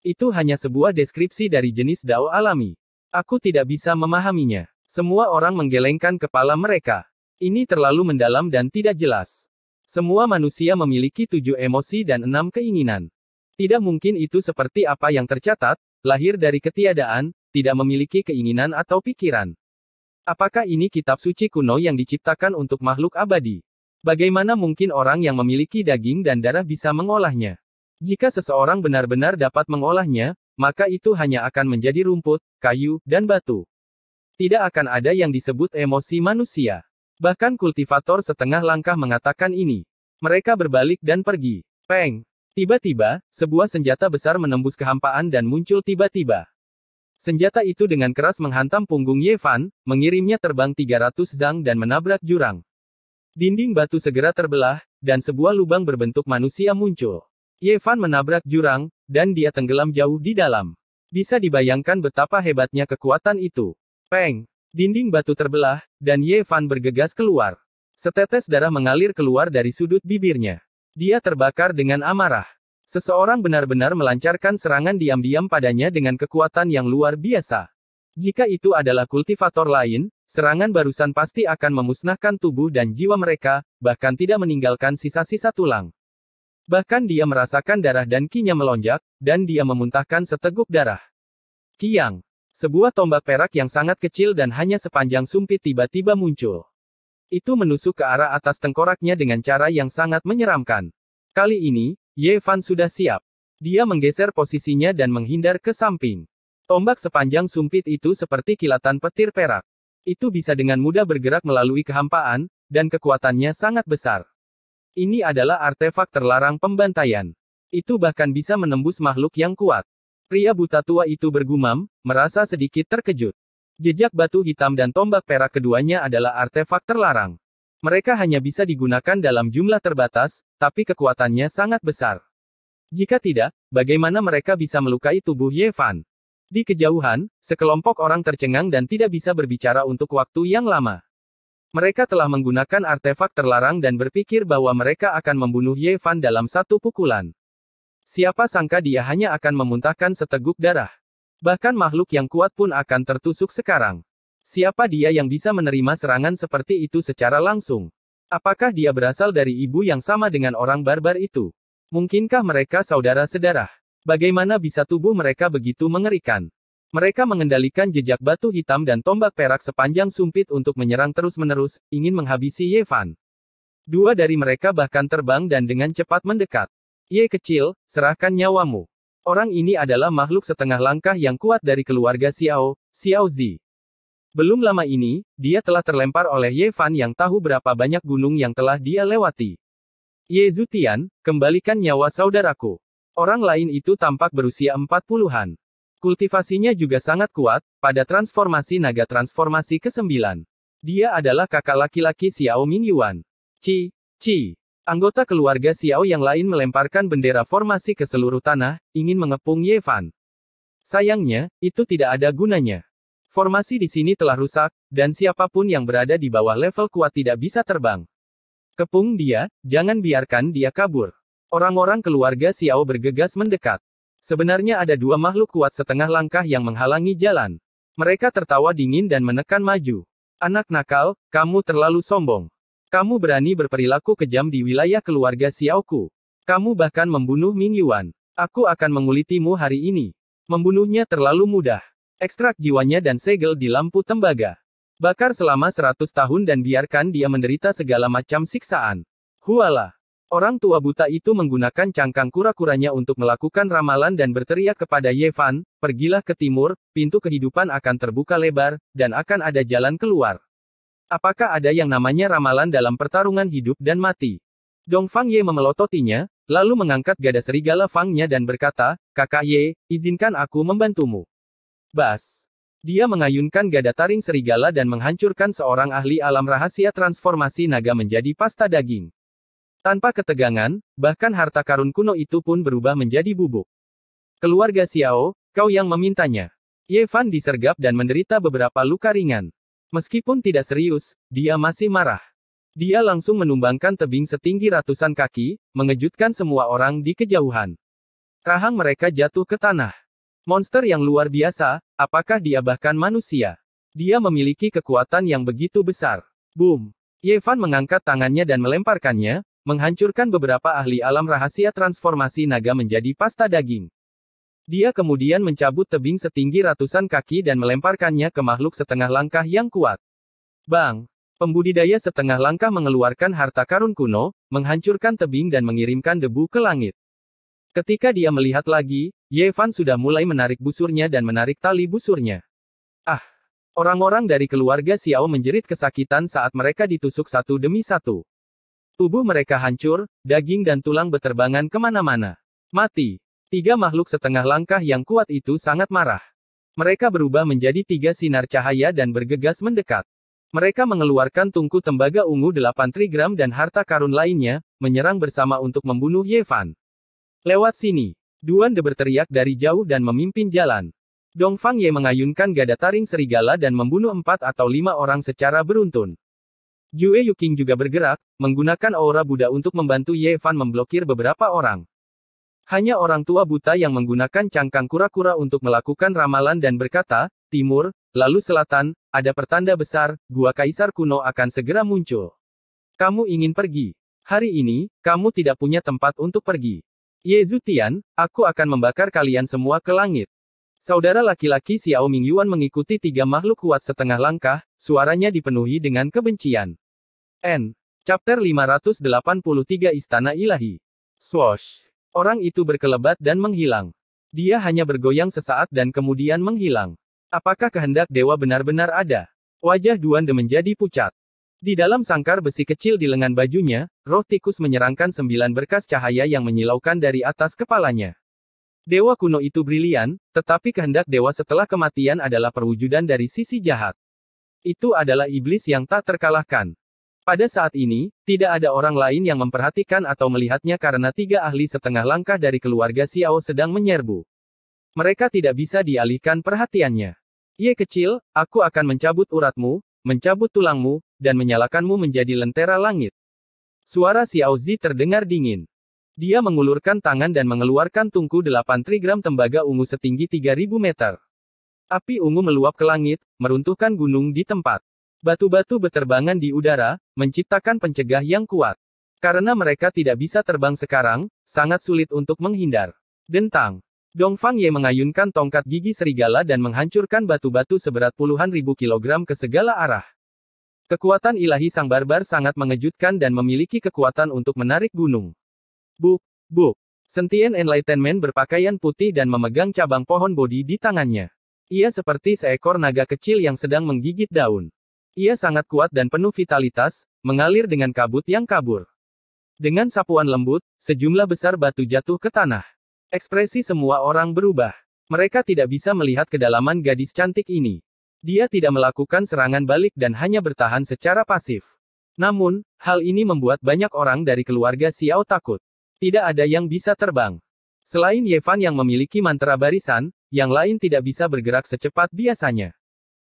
Itu hanya sebuah deskripsi dari jenis dao alami. Aku tidak bisa memahaminya. Semua orang menggelengkan kepala mereka. Ini terlalu mendalam dan tidak jelas. Semua manusia memiliki tujuh emosi dan enam keinginan. Tidak mungkin itu seperti apa yang tercatat, lahir dari ketiadaan, tidak memiliki keinginan atau pikiran. Apakah ini kitab suci kuno yang diciptakan untuk makhluk abadi? Bagaimana mungkin orang yang memiliki daging dan darah bisa mengolahnya? Jika seseorang benar-benar dapat mengolahnya, maka itu hanya akan menjadi rumput, kayu, dan batu. Tidak akan ada yang disebut emosi manusia. Bahkan kultivator setengah langkah mengatakan ini. Mereka berbalik dan pergi. Peng. Tiba-tiba, sebuah senjata besar menembus kehampaan dan muncul tiba-tiba. Senjata itu dengan keras menghantam punggung Yevan, mengirimnya terbang 300 zang dan menabrak jurang. Dinding batu segera terbelah, dan sebuah lubang berbentuk manusia muncul. Yevan menabrak jurang, dan dia tenggelam jauh di dalam. Bisa dibayangkan betapa hebatnya kekuatan itu. Peng! Dinding batu terbelah, dan Ye Fan bergegas keluar. Setetes darah mengalir keluar dari sudut bibirnya. Dia terbakar dengan amarah. Seseorang benar-benar melancarkan serangan diam-diam padanya dengan kekuatan yang luar biasa. Jika itu adalah kultivator lain, serangan barusan pasti akan memusnahkan tubuh dan jiwa mereka, bahkan tidak meninggalkan sisa-sisa tulang. Bahkan dia merasakan darah dan kinya melonjak, dan dia memuntahkan seteguk darah. Kiang, sebuah tombak perak yang sangat kecil dan hanya sepanjang sumpit tiba-tiba muncul. Itu menusuk ke arah atas tengkoraknya dengan cara yang sangat menyeramkan. Kali ini, Ye Fan sudah siap. Dia menggeser posisinya dan menghindar ke samping. Tombak sepanjang sumpit itu seperti kilatan petir perak. Itu bisa dengan mudah bergerak melalui kehampaan, dan kekuatannya sangat besar. Ini adalah artefak terlarang pembantaian. Itu bahkan bisa menembus makhluk yang kuat. Pria buta tua itu bergumam, merasa sedikit terkejut. Jejak batu hitam dan tombak perak keduanya adalah artefak terlarang. Mereka hanya bisa digunakan dalam jumlah terbatas, tapi kekuatannya sangat besar. Jika tidak, bagaimana mereka bisa melukai tubuh Yevan? Di kejauhan, sekelompok orang tercengang dan tidak bisa berbicara untuk waktu yang lama. Mereka telah menggunakan artefak terlarang dan berpikir bahwa mereka akan membunuh Yevan dalam satu pukulan. Siapa sangka dia hanya akan memuntahkan seteguk darah. Bahkan makhluk yang kuat pun akan tertusuk sekarang. Siapa dia yang bisa menerima serangan seperti itu secara langsung? Apakah dia berasal dari ibu yang sama dengan orang barbar itu? Mungkinkah mereka saudara sedarah? Bagaimana bisa tubuh mereka begitu mengerikan? Mereka mengendalikan jejak batu hitam dan tombak perak sepanjang sumpit untuk menyerang terus-menerus, ingin menghabisi Yevan. Dua dari mereka bahkan terbang dan dengan cepat mendekat. Ye kecil, serahkan nyawamu. Orang ini adalah makhluk setengah langkah yang kuat dari keluarga Xiao, Xiao Zi. Belum lama ini, dia telah terlempar oleh Ye Fan yang tahu berapa banyak gunung yang telah dia lewati. Ye Zutian, kembalikan nyawa saudaraku. Orang lain itu tampak berusia empat puluhan. Kultivasinya juga sangat kuat, pada transformasi naga transformasi ke-9. Dia adalah kakak laki-laki Xiao Minyuan. Ci, Ci. Anggota keluarga Xiao yang lain melemparkan bendera formasi ke seluruh tanah, ingin mengepung Ye Fan. Sayangnya, itu tidak ada gunanya. Formasi di sini telah rusak, dan siapapun yang berada di bawah level kuat tidak bisa terbang. Kepung dia, jangan biarkan dia kabur. Orang-orang keluarga Xiao bergegas mendekat. Sebenarnya ada dua makhluk kuat setengah langkah yang menghalangi jalan. Mereka tertawa dingin dan menekan maju. Anak nakal, kamu terlalu sombong. Kamu berani berperilaku kejam di wilayah keluarga Xiaoku. Kamu bahkan membunuh Ming Yuan. Aku akan mengulitimu hari ini. Membunuhnya terlalu mudah. Ekstrak jiwanya dan segel di lampu tembaga. Bakar selama 100 tahun dan biarkan dia menderita segala macam siksaan. Huala. Orang tua buta itu menggunakan cangkang kura-kuranya untuk melakukan ramalan dan berteriak kepada Yevan, pergilah ke timur, pintu kehidupan akan terbuka lebar, dan akan ada jalan keluar. Apakah ada yang namanya ramalan dalam pertarungan hidup dan mati? Dong Fang Ye memelototinya, lalu mengangkat gada serigala Fangnya dan berkata, Kakak Ye, izinkan aku membantumu. Bas. Dia mengayunkan gada taring serigala dan menghancurkan seorang ahli alam rahasia transformasi naga menjadi pasta daging. Tanpa ketegangan, bahkan harta karun kuno itu pun berubah menjadi bubuk. Keluarga Xiao, kau yang memintanya. Ye Fan disergap dan menderita beberapa luka ringan. Meskipun tidak serius, dia masih marah. Dia langsung menumbangkan tebing setinggi ratusan kaki, mengejutkan semua orang di kejauhan. Rahang mereka jatuh ke tanah. Monster yang luar biasa, apakah dia bahkan manusia? Dia memiliki kekuatan yang begitu besar. Boom! Yevan mengangkat tangannya dan melemparkannya, menghancurkan beberapa ahli alam rahasia transformasi naga menjadi pasta daging. Dia kemudian mencabut tebing setinggi ratusan kaki dan melemparkannya ke makhluk setengah langkah yang kuat. Bang! Pembudidaya setengah langkah mengeluarkan harta karun kuno, menghancurkan tebing dan mengirimkan debu ke langit. Ketika dia melihat lagi, Yevan sudah mulai menarik busurnya dan menarik tali busurnya. Ah! Orang-orang dari keluarga Xiao menjerit kesakitan saat mereka ditusuk satu demi satu. Tubuh mereka hancur, daging dan tulang beterbangan kemana-mana. Mati! Tiga makhluk setengah langkah yang kuat itu sangat marah. Mereka berubah menjadi tiga sinar cahaya dan bergegas mendekat. Mereka mengeluarkan tungku tembaga ungu 8 trigram dan harta karun lainnya, menyerang bersama untuk membunuh Yevan. Lewat sini, Duan De berteriak dari jauh dan memimpin jalan. Dongfang Ye mengayunkan gada taring serigala dan membunuh empat atau lima orang secara beruntun. Jue Yuking juga bergerak, menggunakan aura Buddha untuk membantu Ye Fan memblokir beberapa orang. Hanya orang tua buta yang menggunakan cangkang kura-kura untuk melakukan ramalan dan berkata, timur, lalu selatan, ada pertanda besar, gua kaisar kuno akan segera muncul. Kamu ingin pergi. Hari ini, kamu tidak punya tempat untuk pergi. Yezutian, aku akan membakar kalian semua ke langit. Saudara laki-laki Xiao Mingyuan mengikuti tiga makhluk kuat setengah langkah, suaranya dipenuhi dengan kebencian. N. Chapter 583 Istana Ilahi. Swash. Orang itu berkelebat dan menghilang. Dia hanya bergoyang sesaat dan kemudian menghilang. Apakah kehendak dewa benar-benar ada? Wajah Duan Duande menjadi pucat. Di dalam sangkar besi kecil di lengan bajunya, roh tikus menyerangkan sembilan berkas cahaya yang menyilaukan dari atas kepalanya. Dewa kuno itu brilian, tetapi kehendak dewa setelah kematian adalah perwujudan dari sisi jahat. Itu adalah iblis yang tak terkalahkan. Pada saat ini, tidak ada orang lain yang memperhatikan atau melihatnya karena tiga ahli setengah langkah dari keluarga Xiao sedang menyerbu. Mereka tidak bisa dialihkan perhatiannya. Ye kecil, aku akan mencabut uratmu, mencabut tulangmu, dan menyalakanmu menjadi lentera langit. Suara Xiao Zi terdengar dingin. Dia mengulurkan tangan dan mengeluarkan tungku 8 trigram tembaga ungu setinggi 3000 meter. Api ungu meluap ke langit, meruntuhkan gunung di tempat. Batu-batu beterbangan di udara, menciptakan pencegah yang kuat. Karena mereka tidak bisa terbang sekarang, sangat sulit untuk menghindar. Dentang. Dongfang Ye mengayunkan tongkat gigi serigala dan menghancurkan batu-batu seberat puluhan ribu kilogram ke segala arah. Kekuatan ilahi sang barbar sangat mengejutkan dan memiliki kekuatan untuk menarik gunung. Buk, bu. Sentien Enlightenment berpakaian putih dan memegang cabang pohon bodi di tangannya. Ia seperti seekor naga kecil yang sedang menggigit daun. Ia sangat kuat dan penuh vitalitas, mengalir dengan kabut yang kabur. Dengan sapuan lembut, sejumlah besar batu jatuh ke tanah. Ekspresi semua orang berubah. Mereka tidak bisa melihat kedalaman gadis cantik ini. Dia tidak melakukan serangan balik dan hanya bertahan secara pasif. Namun, hal ini membuat banyak orang dari keluarga Xiao takut. Tidak ada yang bisa terbang. Selain Yevan yang memiliki mantra barisan, yang lain tidak bisa bergerak secepat biasanya.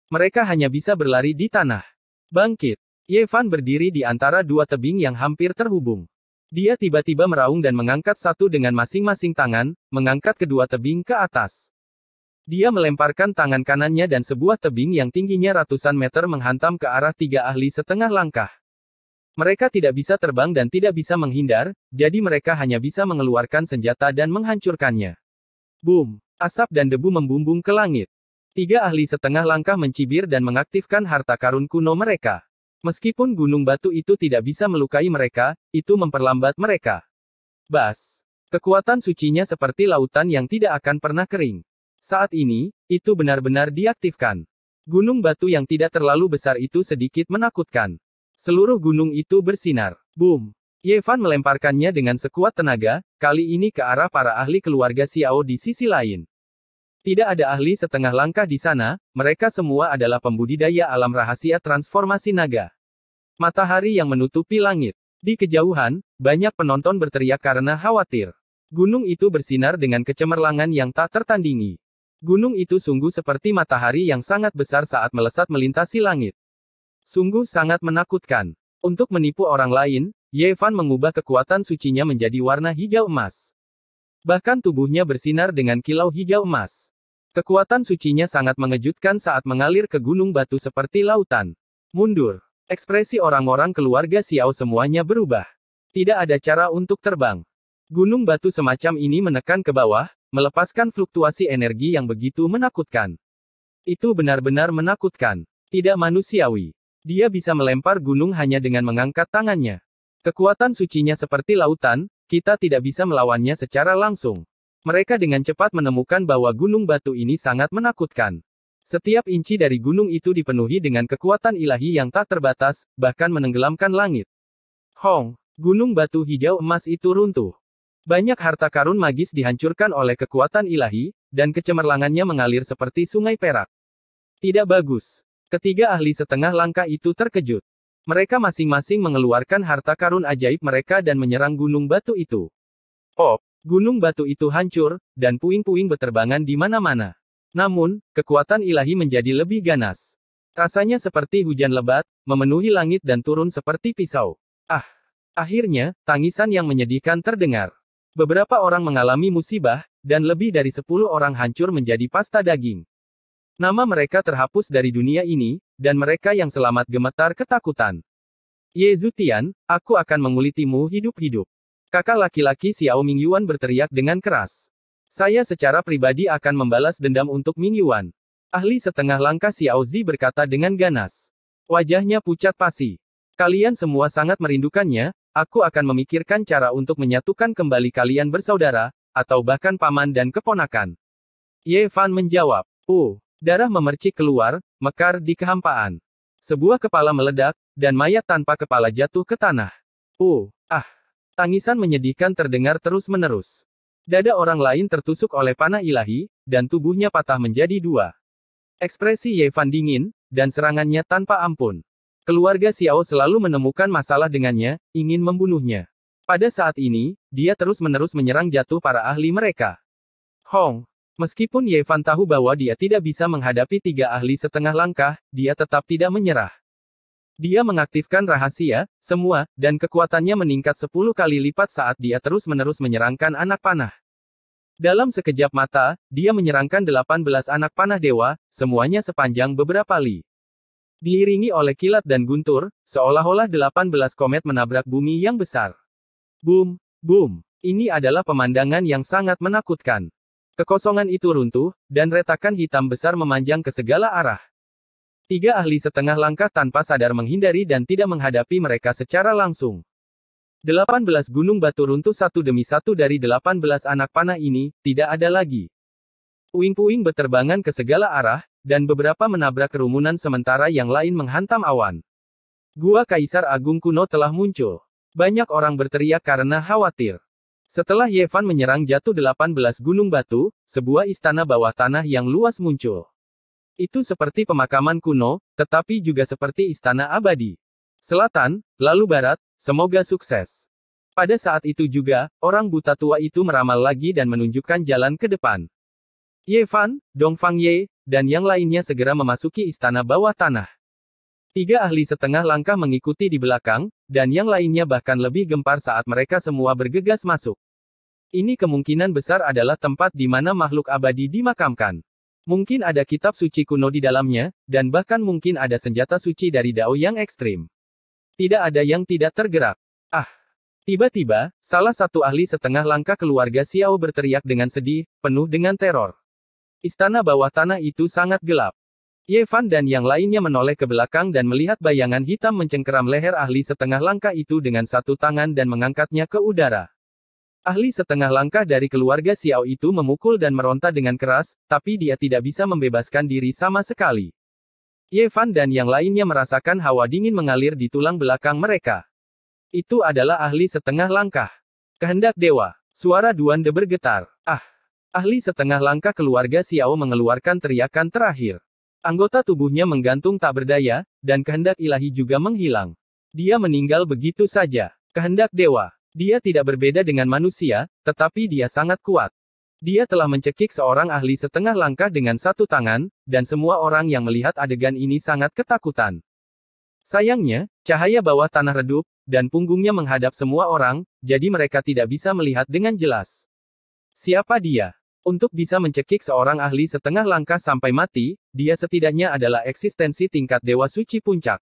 Mereka hanya bisa berlari di tanah. Bangkit. Yevan berdiri di antara dua tebing yang hampir terhubung. Dia tiba-tiba meraung dan mengangkat satu dengan masing-masing tangan, mengangkat kedua tebing ke atas. Dia melemparkan tangan kanannya dan sebuah tebing yang tingginya ratusan meter menghantam ke arah tiga ahli setengah langkah. Mereka tidak bisa terbang dan tidak bisa menghindar, jadi mereka hanya bisa mengeluarkan senjata dan menghancurkannya. Boom! Asap dan debu membumbung ke langit. Tiga ahli setengah langkah mencibir dan mengaktifkan harta karun kuno mereka. Meskipun gunung batu itu tidak bisa melukai mereka, itu memperlambat mereka. Bas. Kekuatan sucinya seperti lautan yang tidak akan pernah kering. Saat ini, itu benar-benar diaktifkan. Gunung batu yang tidak terlalu besar itu sedikit menakutkan. Seluruh gunung itu bersinar. Boom. Yevan melemparkannya dengan sekuat tenaga, kali ini ke arah para ahli keluarga Xiao di sisi lain. Tidak ada ahli setengah langkah di sana, mereka semua adalah pembudidaya alam rahasia transformasi naga. Matahari yang menutupi langit. Di kejauhan, banyak penonton berteriak karena khawatir. Gunung itu bersinar dengan kecemerlangan yang tak tertandingi. Gunung itu sungguh seperti matahari yang sangat besar saat melesat melintasi langit. Sungguh sangat menakutkan. Untuk menipu orang lain, Yevan mengubah kekuatan sucinya menjadi warna hijau emas. Bahkan tubuhnya bersinar dengan kilau hijau emas. Kekuatan sucinya sangat mengejutkan saat mengalir ke gunung batu seperti lautan. Mundur. Ekspresi orang-orang keluarga Xiao semuanya berubah. Tidak ada cara untuk terbang. Gunung batu semacam ini menekan ke bawah, melepaskan fluktuasi energi yang begitu menakutkan. Itu benar-benar menakutkan. Tidak manusiawi. Dia bisa melempar gunung hanya dengan mengangkat tangannya. Kekuatan sucinya seperti lautan, kita tidak bisa melawannya secara langsung. Mereka dengan cepat menemukan bahwa gunung batu ini sangat menakutkan. Setiap inci dari gunung itu dipenuhi dengan kekuatan ilahi yang tak terbatas, bahkan menenggelamkan langit. Hong, gunung batu hijau emas itu runtuh. Banyak harta karun magis dihancurkan oleh kekuatan ilahi, dan kecemerlangannya mengalir seperti sungai perak. Tidak bagus. Ketiga ahli setengah langkah itu terkejut. Mereka masing-masing mengeluarkan harta karun ajaib mereka dan menyerang gunung batu itu. Oh, Gunung batu itu hancur, dan puing-puing beterbangan di mana-mana. Namun, kekuatan ilahi menjadi lebih ganas. Rasanya seperti hujan lebat, memenuhi langit dan turun seperti pisau. Ah! Akhirnya, tangisan yang menyedihkan terdengar. Beberapa orang mengalami musibah, dan lebih dari sepuluh orang hancur menjadi pasta daging. Nama mereka terhapus dari dunia ini, dan mereka yang selamat gemetar ketakutan. Yezutian, aku akan mengulitimu hidup-hidup. Kakak laki-laki Xiao Mingyuan berteriak dengan keras. Saya secara pribadi akan membalas dendam untuk Mingyuan. Ahli setengah langkah Xiao Zi berkata dengan ganas. Wajahnya pucat pasi. Kalian semua sangat merindukannya, aku akan memikirkan cara untuk menyatukan kembali kalian bersaudara, atau bahkan paman dan keponakan. Ye Fan menjawab, Uh, darah memercik keluar, mekar di kehampaan. Sebuah kepala meledak, dan mayat tanpa kepala jatuh ke tanah. Uh, ah. Tangisan menyedihkan terdengar terus-menerus. Dada orang lain tertusuk oleh panah ilahi, dan tubuhnya patah menjadi dua. Ekspresi Yevan dingin, dan serangannya tanpa ampun. Keluarga Xiao selalu menemukan masalah dengannya, ingin membunuhnya. Pada saat ini, dia terus-menerus menyerang jatuh para ahli mereka. Hong. Meskipun Yevan tahu bahwa dia tidak bisa menghadapi tiga ahli setengah langkah, dia tetap tidak menyerah. Dia mengaktifkan rahasia, semua, dan kekuatannya meningkat 10 kali lipat saat dia terus-menerus menyerangkan anak panah. Dalam sekejap mata, dia menyerangkan 18 anak panah dewa, semuanya sepanjang beberapa li. Diiringi oleh kilat dan guntur, seolah-olah 18 komet menabrak bumi yang besar. Boom, boom. Ini adalah pemandangan yang sangat menakutkan. Kekosongan itu runtuh, dan retakan hitam besar memanjang ke segala arah. Tiga ahli setengah langkah tanpa sadar menghindari dan tidak menghadapi mereka secara langsung. 18 gunung batu runtuh satu demi satu dari 18 anak panah ini, tidak ada lagi. Puing-puing berterbangan ke segala arah, dan beberapa menabrak kerumunan sementara yang lain menghantam awan. Gua Kaisar Agung kuno telah muncul. Banyak orang berteriak karena khawatir. Setelah Yevan menyerang jatuh 18 gunung batu, sebuah istana bawah tanah yang luas muncul. Itu seperti pemakaman kuno, tetapi juga seperti istana abadi. Selatan, lalu barat, semoga sukses. Pada saat itu juga, orang buta tua itu meramal lagi dan menunjukkan jalan ke depan. Ye Fan, Dongfang Ye, dan yang lainnya segera memasuki istana bawah tanah. Tiga ahli setengah langkah mengikuti di belakang, dan yang lainnya bahkan lebih gempar saat mereka semua bergegas masuk. Ini kemungkinan besar adalah tempat di mana makhluk abadi dimakamkan. Mungkin ada kitab suci kuno di dalamnya, dan bahkan mungkin ada senjata suci dari dao yang ekstrim. Tidak ada yang tidak tergerak. Ah! Tiba-tiba, salah satu ahli setengah langkah keluarga Xiao berteriak dengan sedih, penuh dengan teror. Istana bawah tanah itu sangat gelap. Ye Fan dan yang lainnya menoleh ke belakang dan melihat bayangan hitam mencengkeram leher ahli setengah langkah itu dengan satu tangan dan mengangkatnya ke udara. Ahli setengah langkah dari keluarga Xiao itu memukul dan meronta dengan keras, tapi dia tidak bisa membebaskan diri sama sekali. Ye Fan dan yang lainnya merasakan hawa dingin mengalir di tulang belakang mereka. Itu adalah ahli setengah langkah. Kehendak dewa. Suara Duan De bergetar. Ah! Ahli setengah langkah keluarga Xiao mengeluarkan teriakan terakhir. Anggota tubuhnya menggantung tak berdaya, dan kehendak ilahi juga menghilang. Dia meninggal begitu saja. Kehendak dewa. Dia tidak berbeda dengan manusia, tetapi dia sangat kuat. Dia telah mencekik seorang ahli setengah langkah dengan satu tangan, dan semua orang yang melihat adegan ini sangat ketakutan. Sayangnya, cahaya bawah tanah redup, dan punggungnya menghadap semua orang, jadi mereka tidak bisa melihat dengan jelas. Siapa dia? Untuk bisa mencekik seorang ahli setengah langkah sampai mati, dia setidaknya adalah eksistensi tingkat Dewa Suci Puncak.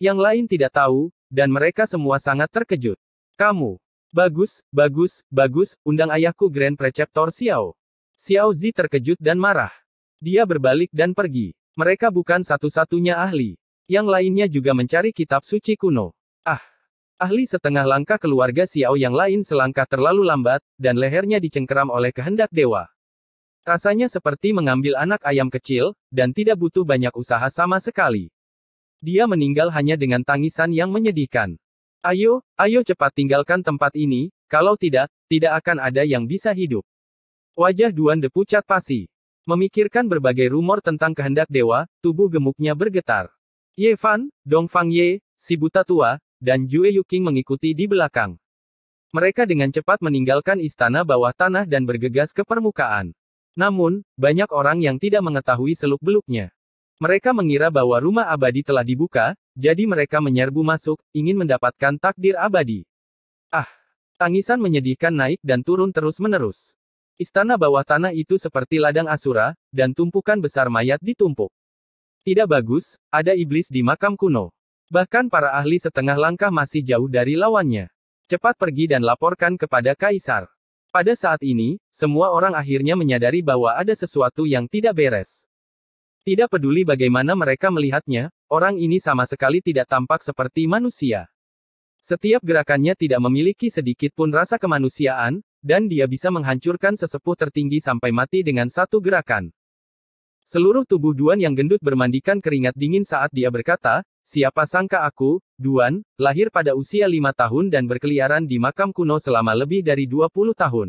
Yang lain tidak tahu, dan mereka semua sangat terkejut. Kamu. Bagus, bagus, bagus, undang ayahku Grand Preceptor Xiao. Xiao Zi terkejut dan marah. Dia berbalik dan pergi. Mereka bukan satu-satunya ahli. Yang lainnya juga mencari kitab suci kuno. Ah. Ahli setengah langkah keluarga Xiao yang lain selangkah terlalu lambat, dan lehernya dicengkeram oleh kehendak dewa. Rasanya seperti mengambil anak ayam kecil, dan tidak butuh banyak usaha sama sekali. Dia meninggal hanya dengan tangisan yang menyedihkan. Ayo, ayo cepat tinggalkan tempat ini, kalau tidak, tidak akan ada yang bisa hidup. Wajah Duan De pucat pasi. Memikirkan berbagai rumor tentang kehendak dewa, tubuh gemuknya bergetar. Ye Fan, Dong Fang Ye, si buta tua, dan Jue Yuking mengikuti di belakang. Mereka dengan cepat meninggalkan istana bawah tanah dan bergegas ke permukaan. Namun, banyak orang yang tidak mengetahui seluk-beluknya. Mereka mengira bahwa rumah abadi telah dibuka, jadi mereka menyerbu masuk, ingin mendapatkan takdir abadi. Ah! Tangisan menyedihkan naik dan turun terus-menerus. Istana bawah tanah itu seperti ladang asura, dan tumpukan besar mayat ditumpuk. Tidak bagus, ada iblis di makam kuno. Bahkan para ahli setengah langkah masih jauh dari lawannya. Cepat pergi dan laporkan kepada kaisar. Pada saat ini, semua orang akhirnya menyadari bahwa ada sesuatu yang tidak beres. Tidak peduli bagaimana mereka melihatnya, orang ini sama sekali tidak tampak seperti manusia. Setiap gerakannya tidak memiliki sedikit pun rasa kemanusiaan, dan dia bisa menghancurkan sesepuh tertinggi sampai mati dengan satu gerakan. Seluruh tubuh Duan yang gendut bermandikan keringat dingin saat dia berkata, Siapa sangka aku, Duan, lahir pada usia lima tahun dan berkeliaran di makam kuno selama lebih dari 20 tahun.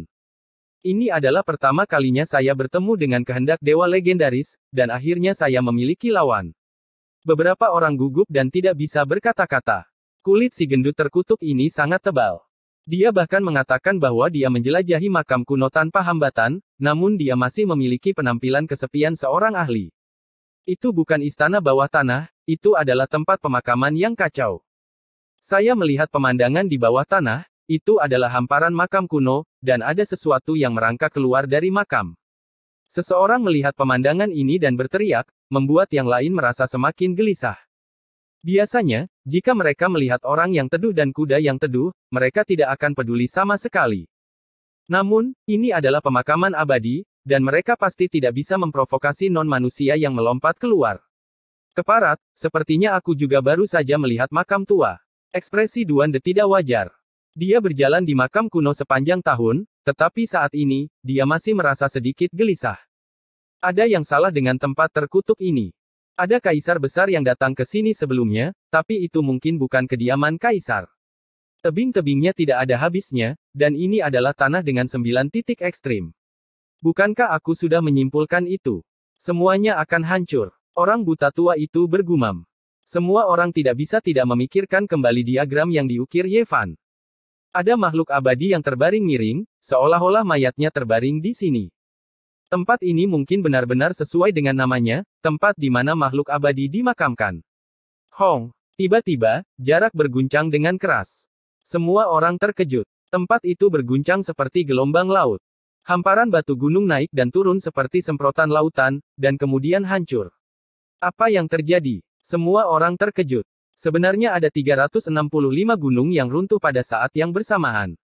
Ini adalah pertama kalinya saya bertemu dengan kehendak dewa legendaris, dan akhirnya saya memiliki lawan. Beberapa orang gugup dan tidak bisa berkata-kata. Kulit si gendut terkutuk ini sangat tebal. Dia bahkan mengatakan bahwa dia menjelajahi makam kuno tanpa hambatan, namun dia masih memiliki penampilan kesepian seorang ahli. Itu bukan istana bawah tanah, itu adalah tempat pemakaman yang kacau. Saya melihat pemandangan di bawah tanah, itu adalah hamparan makam kuno, dan ada sesuatu yang merangkak keluar dari makam. Seseorang melihat pemandangan ini dan berteriak, membuat yang lain merasa semakin gelisah. Biasanya, jika mereka melihat orang yang teduh dan kuda yang teduh, mereka tidak akan peduli sama sekali. Namun, ini adalah pemakaman abadi, dan mereka pasti tidak bisa memprovokasi non-manusia yang melompat keluar. Keparat, sepertinya aku juga baru saja melihat makam tua. Ekspresi Duan tidak wajar. Dia berjalan di makam kuno sepanjang tahun, tetapi saat ini, dia masih merasa sedikit gelisah. Ada yang salah dengan tempat terkutuk ini. Ada kaisar besar yang datang ke sini sebelumnya, tapi itu mungkin bukan kediaman kaisar. Tebing-tebingnya tidak ada habisnya, dan ini adalah tanah dengan sembilan titik ekstrim. Bukankah aku sudah menyimpulkan itu? Semuanya akan hancur. Orang buta tua itu bergumam. Semua orang tidak bisa tidak memikirkan kembali diagram yang diukir Yevan. Ada makhluk abadi yang terbaring miring, seolah-olah mayatnya terbaring di sini. Tempat ini mungkin benar-benar sesuai dengan namanya, tempat di mana makhluk abadi dimakamkan. Hong. Tiba-tiba, jarak berguncang dengan keras. Semua orang terkejut. Tempat itu berguncang seperti gelombang laut. Hamparan batu gunung naik dan turun seperti semprotan lautan, dan kemudian hancur. Apa yang terjadi? Semua orang terkejut. Sebenarnya ada 365 gunung yang runtuh pada saat yang bersamaan.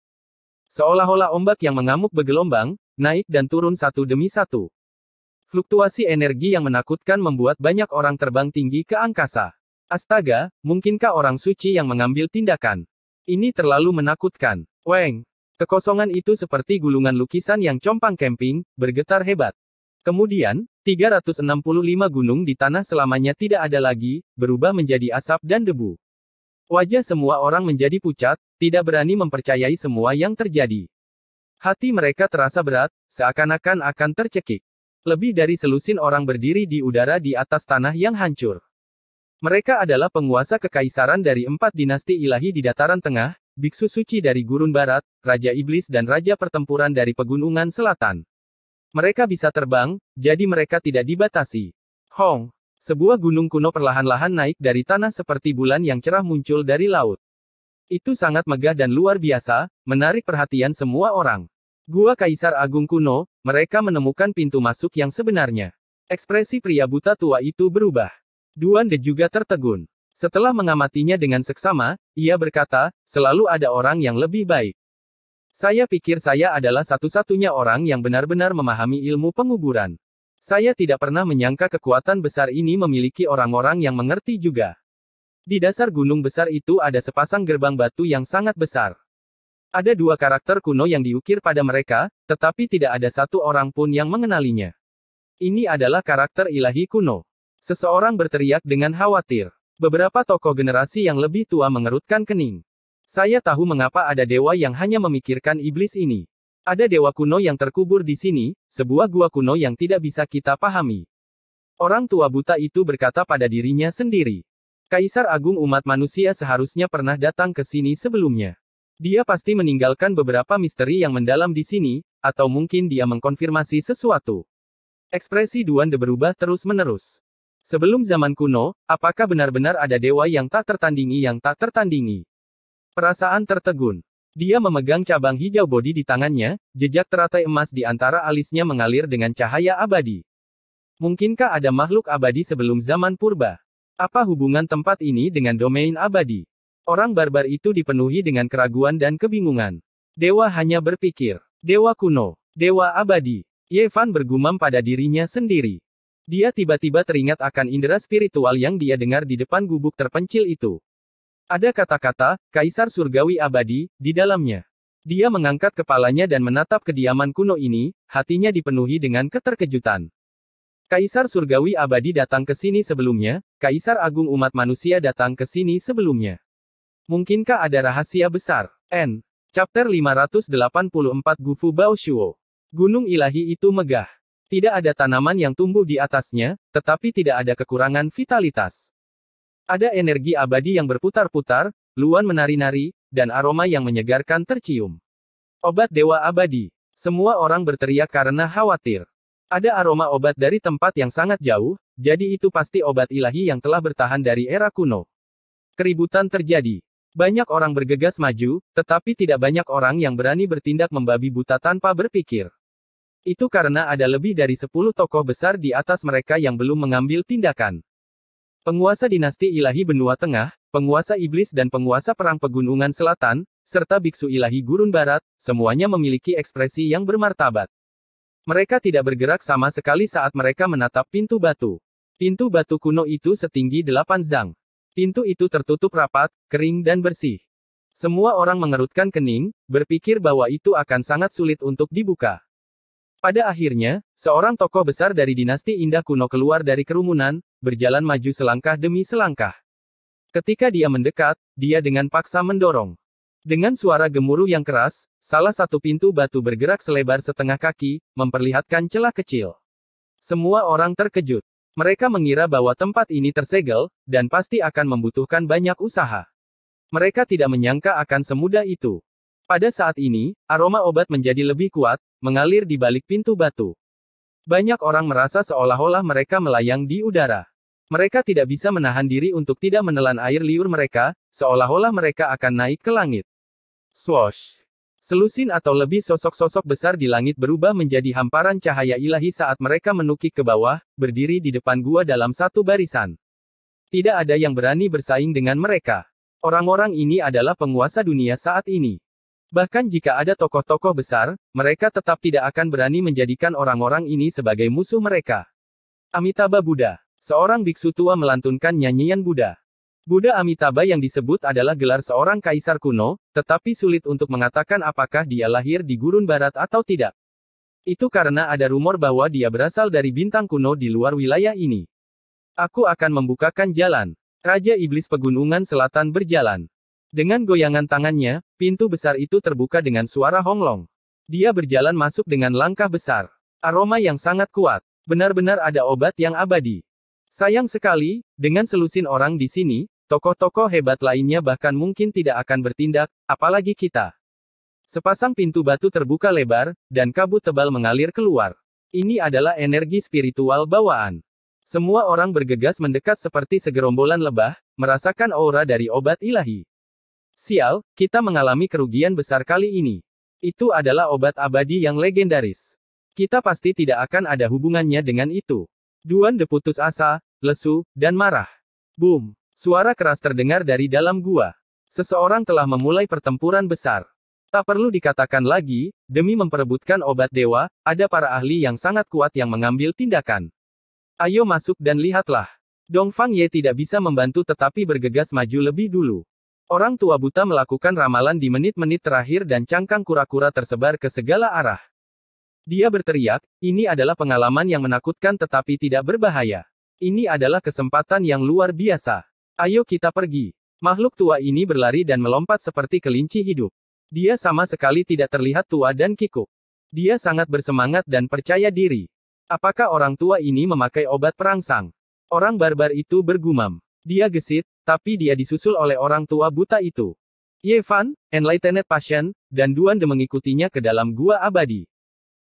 Seolah-olah ombak yang mengamuk bergelombang, naik dan turun satu demi satu. Fluktuasi energi yang menakutkan membuat banyak orang terbang tinggi ke angkasa. Astaga, mungkinkah orang suci yang mengambil tindakan? Ini terlalu menakutkan. Weng. Kekosongan itu seperti gulungan lukisan yang compang camping, bergetar hebat. Kemudian, 365 gunung di tanah selamanya tidak ada lagi, berubah menjadi asap dan debu. Wajah semua orang menjadi pucat, tidak berani mempercayai semua yang terjadi. Hati mereka terasa berat, seakan-akan akan tercekik. Lebih dari selusin orang berdiri di udara di atas tanah yang hancur. Mereka adalah penguasa kekaisaran dari empat dinasti ilahi di dataran tengah, biksu suci dari gurun barat, raja iblis dan raja pertempuran dari pegunungan selatan. Mereka bisa terbang, jadi mereka tidak dibatasi. Hong. Sebuah gunung kuno perlahan-lahan naik dari tanah seperti bulan yang cerah muncul dari laut. Itu sangat megah dan luar biasa, menarik perhatian semua orang. Gua Kaisar Agung kuno, mereka menemukan pintu masuk yang sebenarnya. Ekspresi pria buta tua itu berubah. Duan De juga tertegun. Setelah mengamatinya dengan seksama, ia berkata, selalu ada orang yang lebih baik. Saya pikir saya adalah satu-satunya orang yang benar-benar memahami ilmu penguburan. Saya tidak pernah menyangka kekuatan besar ini memiliki orang-orang yang mengerti juga. Di dasar gunung besar itu ada sepasang gerbang batu yang sangat besar. Ada dua karakter kuno yang diukir pada mereka, tetapi tidak ada satu orang pun yang mengenalinya. Ini adalah karakter ilahi kuno. Seseorang berteriak dengan khawatir. Beberapa tokoh generasi yang lebih tua mengerutkan kening. Saya tahu mengapa ada dewa yang hanya memikirkan iblis ini. Ada dewa kuno yang terkubur di sini, sebuah gua kuno yang tidak bisa kita pahami. Orang tua buta itu berkata pada dirinya sendiri. Kaisar Agung umat manusia seharusnya pernah datang ke sini sebelumnya. Dia pasti meninggalkan beberapa misteri yang mendalam di sini, atau mungkin dia mengkonfirmasi sesuatu. Ekspresi Duande berubah terus-menerus. Sebelum zaman kuno, apakah benar-benar ada dewa yang tak tertandingi yang tak tertandingi? Perasaan tertegun. Dia memegang cabang hijau bodi di tangannya, jejak teratai emas di antara alisnya mengalir dengan cahaya abadi. Mungkinkah ada makhluk abadi sebelum zaman purba? Apa hubungan tempat ini dengan domain abadi? Orang barbar itu dipenuhi dengan keraguan dan kebingungan. Dewa hanya berpikir, Dewa kuno, Dewa abadi. Yevan bergumam pada dirinya sendiri. Dia tiba-tiba teringat akan indera spiritual yang dia dengar di depan gubuk terpencil itu. Ada kata-kata, Kaisar Surgawi Abadi, di dalamnya. Dia mengangkat kepalanya dan menatap kediaman kuno ini, hatinya dipenuhi dengan keterkejutan. Kaisar Surgawi Abadi datang ke sini sebelumnya, Kaisar Agung Umat Manusia datang ke sini sebelumnya. Mungkinkah ada rahasia besar? N. Chapter 584 Gufu Bao Gunung ilahi itu megah. Tidak ada tanaman yang tumbuh di atasnya, tetapi tidak ada kekurangan vitalitas. Ada energi abadi yang berputar-putar, luan menari-nari, dan aroma yang menyegarkan tercium. Obat dewa abadi. Semua orang berteriak karena khawatir. Ada aroma obat dari tempat yang sangat jauh, jadi itu pasti obat ilahi yang telah bertahan dari era kuno. Keributan terjadi. Banyak orang bergegas maju, tetapi tidak banyak orang yang berani bertindak membabi buta tanpa berpikir. Itu karena ada lebih dari 10 tokoh besar di atas mereka yang belum mengambil tindakan. Penguasa dinasti ilahi benua tengah, penguasa iblis dan penguasa perang pegunungan selatan, serta biksu ilahi gurun barat, semuanya memiliki ekspresi yang bermartabat. Mereka tidak bergerak sama sekali saat mereka menatap pintu batu. Pintu batu kuno itu setinggi delapan zang. Pintu itu tertutup rapat, kering dan bersih. Semua orang mengerutkan kening, berpikir bahwa itu akan sangat sulit untuk dibuka. Pada akhirnya, seorang tokoh besar dari dinasti indah kuno keluar dari kerumunan, berjalan maju selangkah demi selangkah. Ketika dia mendekat, dia dengan paksa mendorong. Dengan suara gemuruh yang keras, salah satu pintu batu bergerak selebar setengah kaki, memperlihatkan celah kecil. Semua orang terkejut. Mereka mengira bahwa tempat ini tersegel, dan pasti akan membutuhkan banyak usaha. Mereka tidak menyangka akan semudah itu. Pada saat ini, aroma obat menjadi lebih kuat, mengalir di balik pintu batu. Banyak orang merasa seolah-olah mereka melayang di udara. Mereka tidak bisa menahan diri untuk tidak menelan air liur mereka, seolah-olah mereka akan naik ke langit. Swosh. Selusin atau lebih sosok-sosok besar di langit berubah menjadi hamparan cahaya ilahi saat mereka menukik ke bawah, berdiri di depan gua dalam satu barisan. Tidak ada yang berani bersaing dengan mereka. Orang-orang ini adalah penguasa dunia saat ini. Bahkan jika ada tokoh-tokoh besar, mereka tetap tidak akan berani menjadikan orang-orang ini sebagai musuh mereka. Amitabha Buddha Seorang biksu tua melantunkan nyanyian Buddha. Buddha Amitabha yang disebut adalah gelar seorang kaisar kuno, tetapi sulit untuk mengatakan apakah dia lahir di Gurun Barat atau tidak. Itu karena ada rumor bahwa dia berasal dari bintang kuno di luar wilayah ini. Aku akan membukakan jalan. Raja Iblis Pegunungan Selatan berjalan. Dengan goyangan tangannya, pintu besar itu terbuka dengan suara honglong. Dia berjalan masuk dengan langkah besar. Aroma yang sangat kuat. Benar-benar ada obat yang abadi. Sayang sekali, dengan selusin orang di sini, tokoh-tokoh hebat lainnya bahkan mungkin tidak akan bertindak, apalagi kita. Sepasang pintu batu terbuka lebar, dan kabut tebal mengalir keluar. Ini adalah energi spiritual bawaan. Semua orang bergegas mendekat seperti segerombolan lebah, merasakan aura dari obat ilahi. Sial, kita mengalami kerugian besar kali ini. Itu adalah obat abadi yang legendaris. Kita pasti tidak akan ada hubungannya dengan itu. Duan de putus asa, lesu, dan marah. Boom! Suara keras terdengar dari dalam gua. Seseorang telah memulai pertempuran besar. Tak perlu dikatakan lagi, demi memperebutkan obat dewa, ada para ahli yang sangat kuat yang mengambil tindakan. Ayo masuk dan lihatlah. Dong Fang Ye tidak bisa membantu tetapi bergegas maju lebih dulu. Orang tua buta melakukan ramalan di menit-menit terakhir dan cangkang kura-kura tersebar ke segala arah. Dia berteriak, ini adalah pengalaman yang menakutkan tetapi tidak berbahaya. Ini adalah kesempatan yang luar biasa. Ayo kita pergi. Makhluk tua ini berlari dan melompat seperti kelinci hidup. Dia sama sekali tidak terlihat tua dan kikuk. Dia sangat bersemangat dan percaya diri. Apakah orang tua ini memakai obat perangsang? Orang barbar itu bergumam. Dia gesit, tapi dia disusul oleh orang tua buta itu. Yevan, Enlightened Passion, dan Duan De mengikutinya ke dalam gua abadi.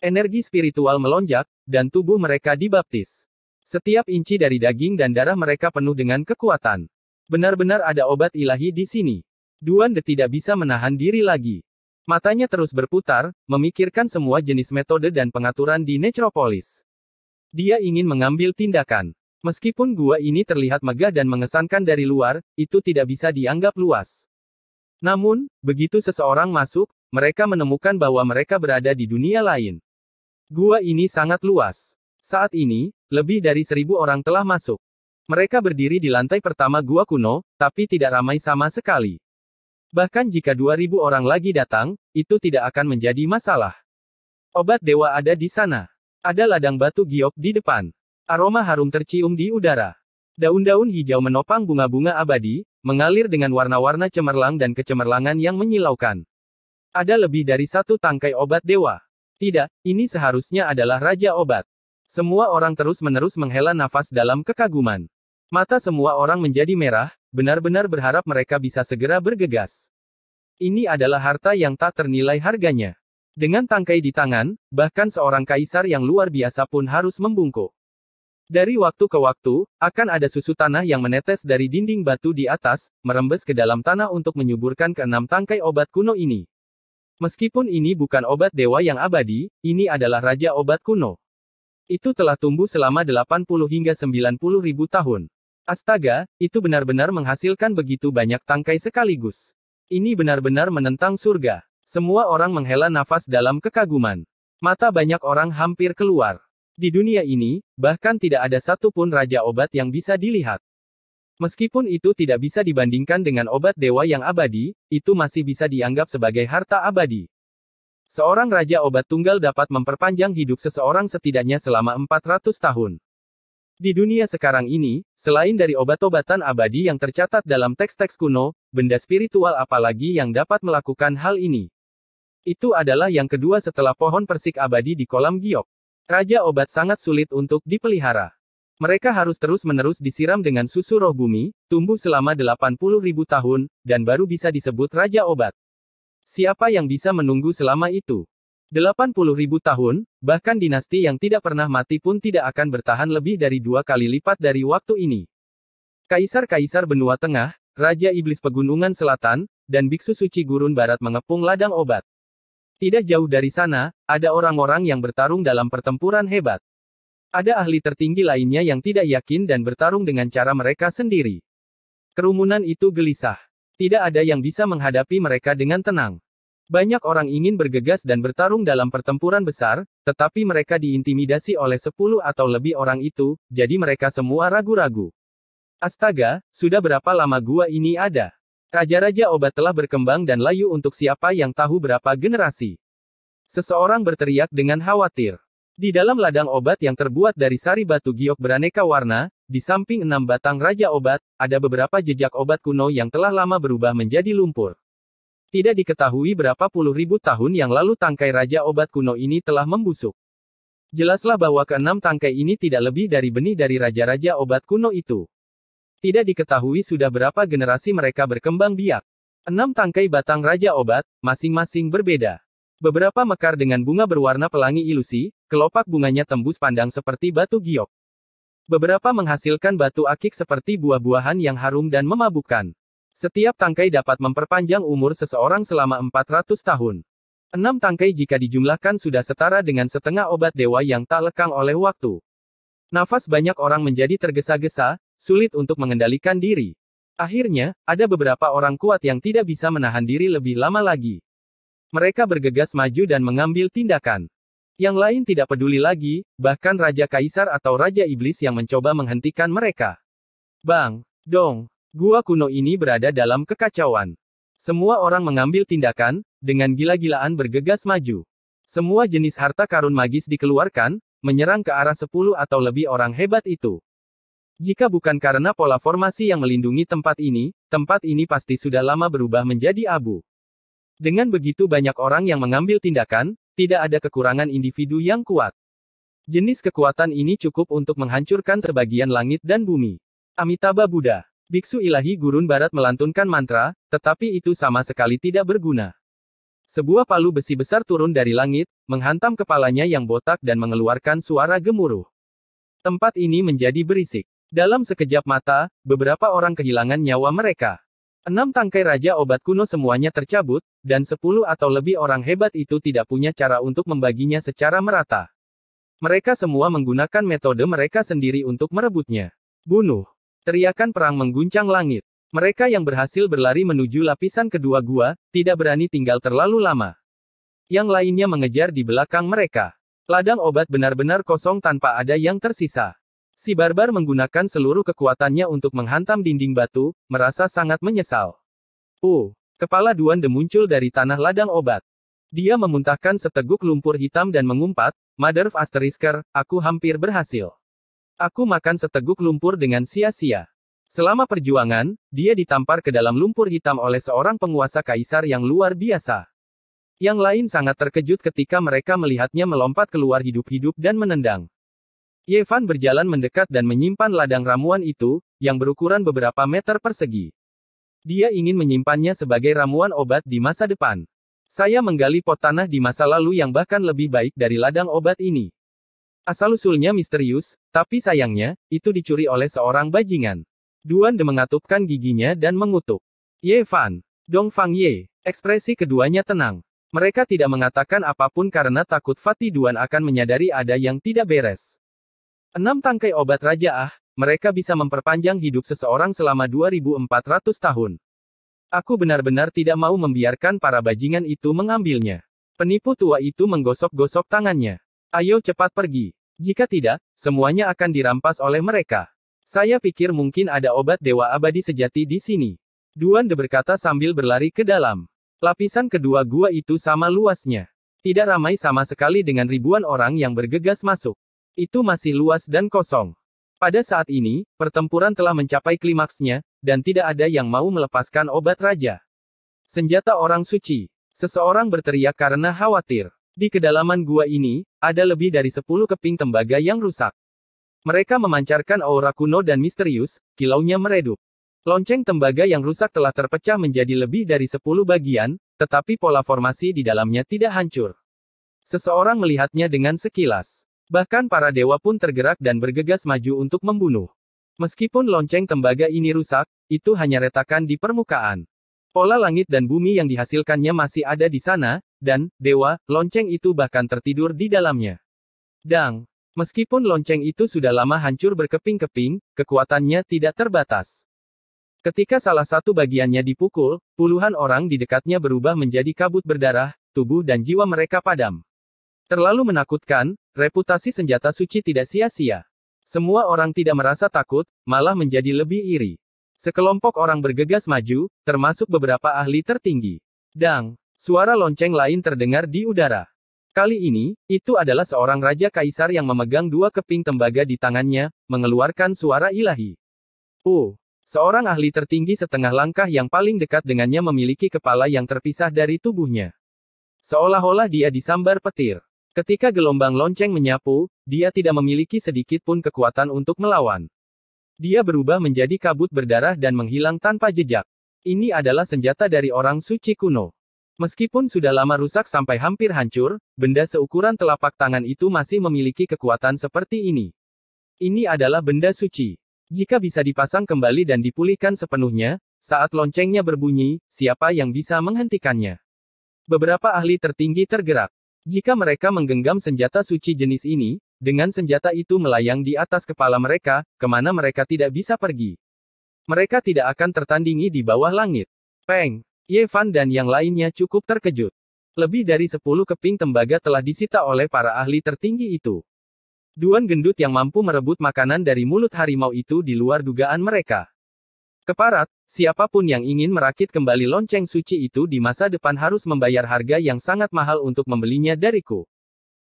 Energi spiritual melonjak, dan tubuh mereka dibaptis. Setiap inci dari daging dan darah mereka penuh dengan kekuatan. Benar-benar ada obat ilahi di sini. Duan De tidak bisa menahan diri lagi. Matanya terus berputar, memikirkan semua jenis metode dan pengaturan di Necropolis. Dia ingin mengambil tindakan. Meskipun gua ini terlihat megah dan mengesankan dari luar, itu tidak bisa dianggap luas. Namun, begitu seseorang masuk, mereka menemukan bahwa mereka berada di dunia lain. Gua ini sangat luas. Saat ini, lebih dari seribu orang telah masuk. Mereka berdiri di lantai pertama gua kuno, tapi tidak ramai sama sekali. Bahkan jika dua ribu orang lagi datang, itu tidak akan menjadi masalah. Obat dewa ada di sana. Ada ladang batu giok di depan. Aroma harum tercium di udara. Daun-daun hijau menopang bunga-bunga abadi, mengalir dengan warna-warna cemerlang dan kecemerlangan yang menyilaukan. Ada lebih dari satu tangkai obat dewa. Tidak, ini seharusnya adalah raja obat. Semua orang terus-menerus menghela nafas dalam kekaguman. Mata semua orang menjadi merah, benar-benar berharap mereka bisa segera bergegas. Ini adalah harta yang tak ternilai harganya. Dengan tangkai di tangan, bahkan seorang kaisar yang luar biasa pun harus membungkuk. Dari waktu ke waktu, akan ada susu tanah yang menetes dari dinding batu di atas, merembes ke dalam tanah untuk menyuburkan keenam tangkai obat kuno ini. Meskipun ini bukan obat dewa yang abadi, ini adalah raja obat kuno. Itu telah tumbuh selama 80 hingga 90 ribu tahun. Astaga, itu benar-benar menghasilkan begitu banyak tangkai sekaligus. Ini benar-benar menentang surga. Semua orang menghela nafas dalam kekaguman. Mata banyak orang hampir keluar. Di dunia ini, bahkan tidak ada satupun raja obat yang bisa dilihat. Meskipun itu tidak bisa dibandingkan dengan obat dewa yang abadi, itu masih bisa dianggap sebagai harta abadi. Seorang raja obat tunggal dapat memperpanjang hidup seseorang setidaknya selama 400 tahun. Di dunia sekarang ini, selain dari obat-obatan abadi yang tercatat dalam teks-teks kuno, benda spiritual apalagi yang dapat melakukan hal ini. Itu adalah yang kedua setelah pohon persik abadi di kolam giok. Raja obat sangat sulit untuk dipelihara. Mereka harus terus-menerus disiram dengan susu roh bumi, tumbuh selama 80 tahun, dan baru bisa disebut raja obat. Siapa yang bisa menunggu selama itu? 80 ribu tahun, bahkan dinasti yang tidak pernah mati pun tidak akan bertahan lebih dari dua kali lipat dari waktu ini. Kaisar-kaisar benua tengah, Raja Iblis Pegunungan Selatan, dan Biksu Suci Gurun Barat mengepung ladang obat. Tidak jauh dari sana, ada orang-orang yang bertarung dalam pertempuran hebat. Ada ahli tertinggi lainnya yang tidak yakin dan bertarung dengan cara mereka sendiri. Kerumunan itu gelisah. Tidak ada yang bisa menghadapi mereka dengan tenang. Banyak orang ingin bergegas dan bertarung dalam pertempuran besar, tetapi mereka diintimidasi oleh sepuluh atau lebih orang itu, jadi mereka semua ragu-ragu. Astaga, sudah berapa lama gua ini ada? Raja-raja obat telah berkembang dan layu untuk siapa yang tahu berapa generasi. Seseorang berteriak dengan khawatir. Di dalam ladang obat yang terbuat dari sari batu giok beraneka warna, di samping enam batang raja obat, ada beberapa jejak obat kuno yang telah lama berubah menjadi lumpur. Tidak diketahui berapa puluh ribu tahun yang lalu tangkai raja obat kuno ini telah membusuk. Jelaslah bahwa keenam tangkai ini tidak lebih dari benih dari raja-raja obat kuno itu. Tidak diketahui sudah berapa generasi mereka berkembang biak. Enam tangkai batang raja obat, masing-masing berbeda. Beberapa mekar dengan bunga berwarna pelangi ilusi, kelopak bunganya tembus pandang seperti batu giok. Beberapa menghasilkan batu akik seperti buah-buahan yang harum dan memabukkan. Setiap tangkai dapat memperpanjang umur seseorang selama 400 tahun. Enam tangkai jika dijumlahkan sudah setara dengan setengah obat dewa yang tak lekang oleh waktu. Nafas banyak orang menjadi tergesa-gesa, sulit untuk mengendalikan diri. Akhirnya, ada beberapa orang kuat yang tidak bisa menahan diri lebih lama lagi. Mereka bergegas maju dan mengambil tindakan. Yang lain tidak peduli lagi, bahkan Raja Kaisar atau Raja Iblis yang mencoba menghentikan mereka. Bang, dong, gua kuno ini berada dalam kekacauan. Semua orang mengambil tindakan, dengan gila-gilaan bergegas maju. Semua jenis harta karun magis dikeluarkan, menyerang ke arah 10 atau lebih orang hebat itu. Jika bukan karena pola formasi yang melindungi tempat ini, tempat ini pasti sudah lama berubah menjadi abu. Dengan begitu banyak orang yang mengambil tindakan, tidak ada kekurangan individu yang kuat. Jenis kekuatan ini cukup untuk menghancurkan sebagian langit dan bumi. Amitabha Buddha, Biksu Ilahi Gurun Barat melantunkan mantra, tetapi itu sama sekali tidak berguna. Sebuah palu besi besar turun dari langit, menghantam kepalanya yang botak dan mengeluarkan suara gemuruh. Tempat ini menjadi berisik. Dalam sekejap mata, beberapa orang kehilangan nyawa mereka. Enam tangkai raja obat kuno semuanya tercabut, dan sepuluh atau lebih orang hebat itu tidak punya cara untuk membaginya secara merata. Mereka semua menggunakan metode mereka sendiri untuk merebutnya. Bunuh! Teriakan perang mengguncang langit. Mereka yang berhasil berlari menuju lapisan kedua gua, tidak berani tinggal terlalu lama. Yang lainnya mengejar di belakang mereka. Ladang obat benar-benar kosong tanpa ada yang tersisa. Si barbar menggunakan seluruh kekuatannya untuk menghantam dinding batu, merasa sangat menyesal. Oh, kepala de muncul dari tanah ladang obat. Dia memuntahkan seteguk lumpur hitam dan mengumpat, Mother of Asterisker, aku hampir berhasil. Aku makan seteguk lumpur dengan sia-sia. Selama perjuangan, dia ditampar ke dalam lumpur hitam oleh seorang penguasa kaisar yang luar biasa. Yang lain sangat terkejut ketika mereka melihatnya melompat keluar hidup-hidup dan menendang. Yevan berjalan mendekat dan menyimpan ladang ramuan itu, yang berukuran beberapa meter persegi. Dia ingin menyimpannya sebagai ramuan obat di masa depan. Saya menggali pot tanah di masa lalu yang bahkan lebih baik dari ladang obat ini. Asal-usulnya misterius, tapi sayangnya, itu dicuri oleh seorang bajingan. Duan De mengatupkan giginya dan mengutuk. Ye Fan, Dong Fang Ye, ekspresi keduanya tenang. Mereka tidak mengatakan apapun karena takut Fatih Duan akan menyadari ada yang tidak beres. Enam tangkai obat Raja Ah, mereka bisa memperpanjang hidup seseorang selama 2400 tahun. Aku benar-benar tidak mau membiarkan para bajingan itu mengambilnya. Penipu tua itu menggosok-gosok tangannya. Ayo cepat pergi. Jika tidak, semuanya akan dirampas oleh mereka. Saya pikir mungkin ada obat dewa abadi sejati di sini. Duan de berkata sambil berlari ke dalam. Lapisan kedua gua itu sama luasnya. Tidak ramai sama sekali dengan ribuan orang yang bergegas masuk. Itu masih luas dan kosong. Pada saat ini, pertempuran telah mencapai klimaksnya, dan tidak ada yang mau melepaskan obat raja. Senjata orang suci. Seseorang berteriak karena khawatir. Di kedalaman gua ini, ada lebih dari 10 keping tembaga yang rusak. Mereka memancarkan aura kuno dan misterius, kilaunya meredup. Lonceng tembaga yang rusak telah terpecah menjadi lebih dari 10 bagian, tetapi pola formasi di dalamnya tidak hancur. Seseorang melihatnya dengan sekilas. Bahkan para dewa pun tergerak dan bergegas maju untuk membunuh. Meskipun lonceng tembaga ini rusak, itu hanya retakan di permukaan. Pola langit dan bumi yang dihasilkannya masih ada di sana, dan, dewa, lonceng itu bahkan tertidur di dalamnya. Dang! Meskipun lonceng itu sudah lama hancur berkeping-keping, kekuatannya tidak terbatas. Ketika salah satu bagiannya dipukul, puluhan orang di dekatnya berubah menjadi kabut berdarah, tubuh dan jiwa mereka padam. Terlalu menakutkan, reputasi senjata suci tidak sia-sia. Semua orang tidak merasa takut, malah menjadi lebih iri. Sekelompok orang bergegas maju, termasuk beberapa ahli tertinggi. Dang, suara lonceng lain terdengar di udara. Kali ini, itu adalah seorang raja kaisar yang memegang dua keping tembaga di tangannya, mengeluarkan suara ilahi. Oh, seorang ahli tertinggi setengah langkah yang paling dekat dengannya memiliki kepala yang terpisah dari tubuhnya. Seolah-olah dia disambar petir. Ketika gelombang lonceng menyapu, dia tidak memiliki sedikit pun kekuatan untuk melawan. Dia berubah menjadi kabut berdarah dan menghilang tanpa jejak. Ini adalah senjata dari orang suci kuno. Meskipun sudah lama rusak sampai hampir hancur, benda seukuran telapak tangan itu masih memiliki kekuatan seperti ini. Ini adalah benda suci. Jika bisa dipasang kembali dan dipulihkan sepenuhnya, saat loncengnya berbunyi, siapa yang bisa menghentikannya? Beberapa ahli tertinggi tergerak. Jika mereka menggenggam senjata suci jenis ini, dengan senjata itu melayang di atas kepala mereka, kemana mereka tidak bisa pergi. Mereka tidak akan tertandingi di bawah langit. Peng, Yevan dan yang lainnya cukup terkejut. Lebih dari sepuluh keping tembaga telah disita oleh para ahli tertinggi itu. Duan gendut yang mampu merebut makanan dari mulut harimau itu di luar dugaan mereka. Keparat, siapapun yang ingin merakit kembali lonceng suci itu di masa depan harus membayar harga yang sangat mahal untuk membelinya dariku.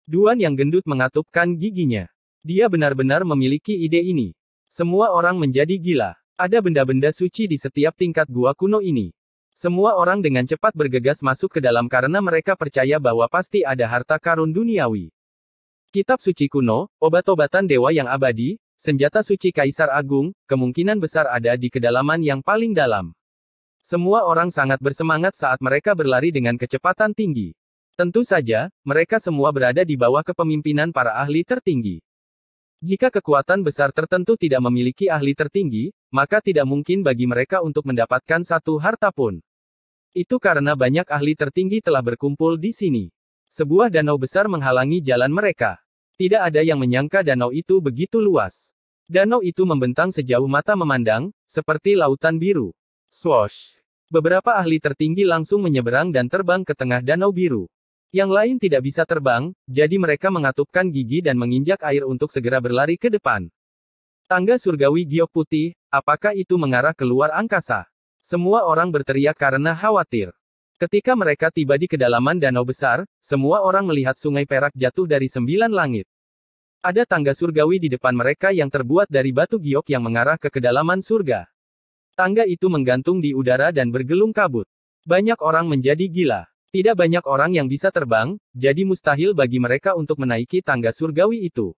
Duan yang gendut mengatupkan giginya. Dia benar-benar memiliki ide ini. Semua orang menjadi gila. Ada benda-benda suci di setiap tingkat gua kuno ini. Semua orang dengan cepat bergegas masuk ke dalam karena mereka percaya bahwa pasti ada harta karun duniawi. Kitab suci kuno, obat-obatan dewa yang abadi, Senjata suci Kaisar Agung, kemungkinan besar ada di kedalaman yang paling dalam. Semua orang sangat bersemangat saat mereka berlari dengan kecepatan tinggi. Tentu saja, mereka semua berada di bawah kepemimpinan para ahli tertinggi. Jika kekuatan besar tertentu tidak memiliki ahli tertinggi, maka tidak mungkin bagi mereka untuk mendapatkan satu harta pun. Itu karena banyak ahli tertinggi telah berkumpul di sini. Sebuah danau besar menghalangi jalan mereka. Tidak ada yang menyangka danau itu begitu luas. Danau itu membentang sejauh mata memandang, seperti lautan biru. Swosh. Beberapa ahli tertinggi langsung menyeberang dan terbang ke tengah danau biru. Yang lain tidak bisa terbang, jadi mereka mengatupkan gigi dan menginjak air untuk segera berlari ke depan. Tangga surgawi giok putih, apakah itu mengarah keluar angkasa? Semua orang berteriak karena khawatir. Ketika mereka tiba di kedalaman danau besar, semua orang melihat sungai perak jatuh dari sembilan langit. Ada tangga surgawi di depan mereka yang terbuat dari batu giok yang mengarah ke kedalaman surga. Tangga itu menggantung di udara dan bergelung kabut. Banyak orang menjadi gila. Tidak banyak orang yang bisa terbang, jadi mustahil bagi mereka untuk menaiki tangga surgawi itu.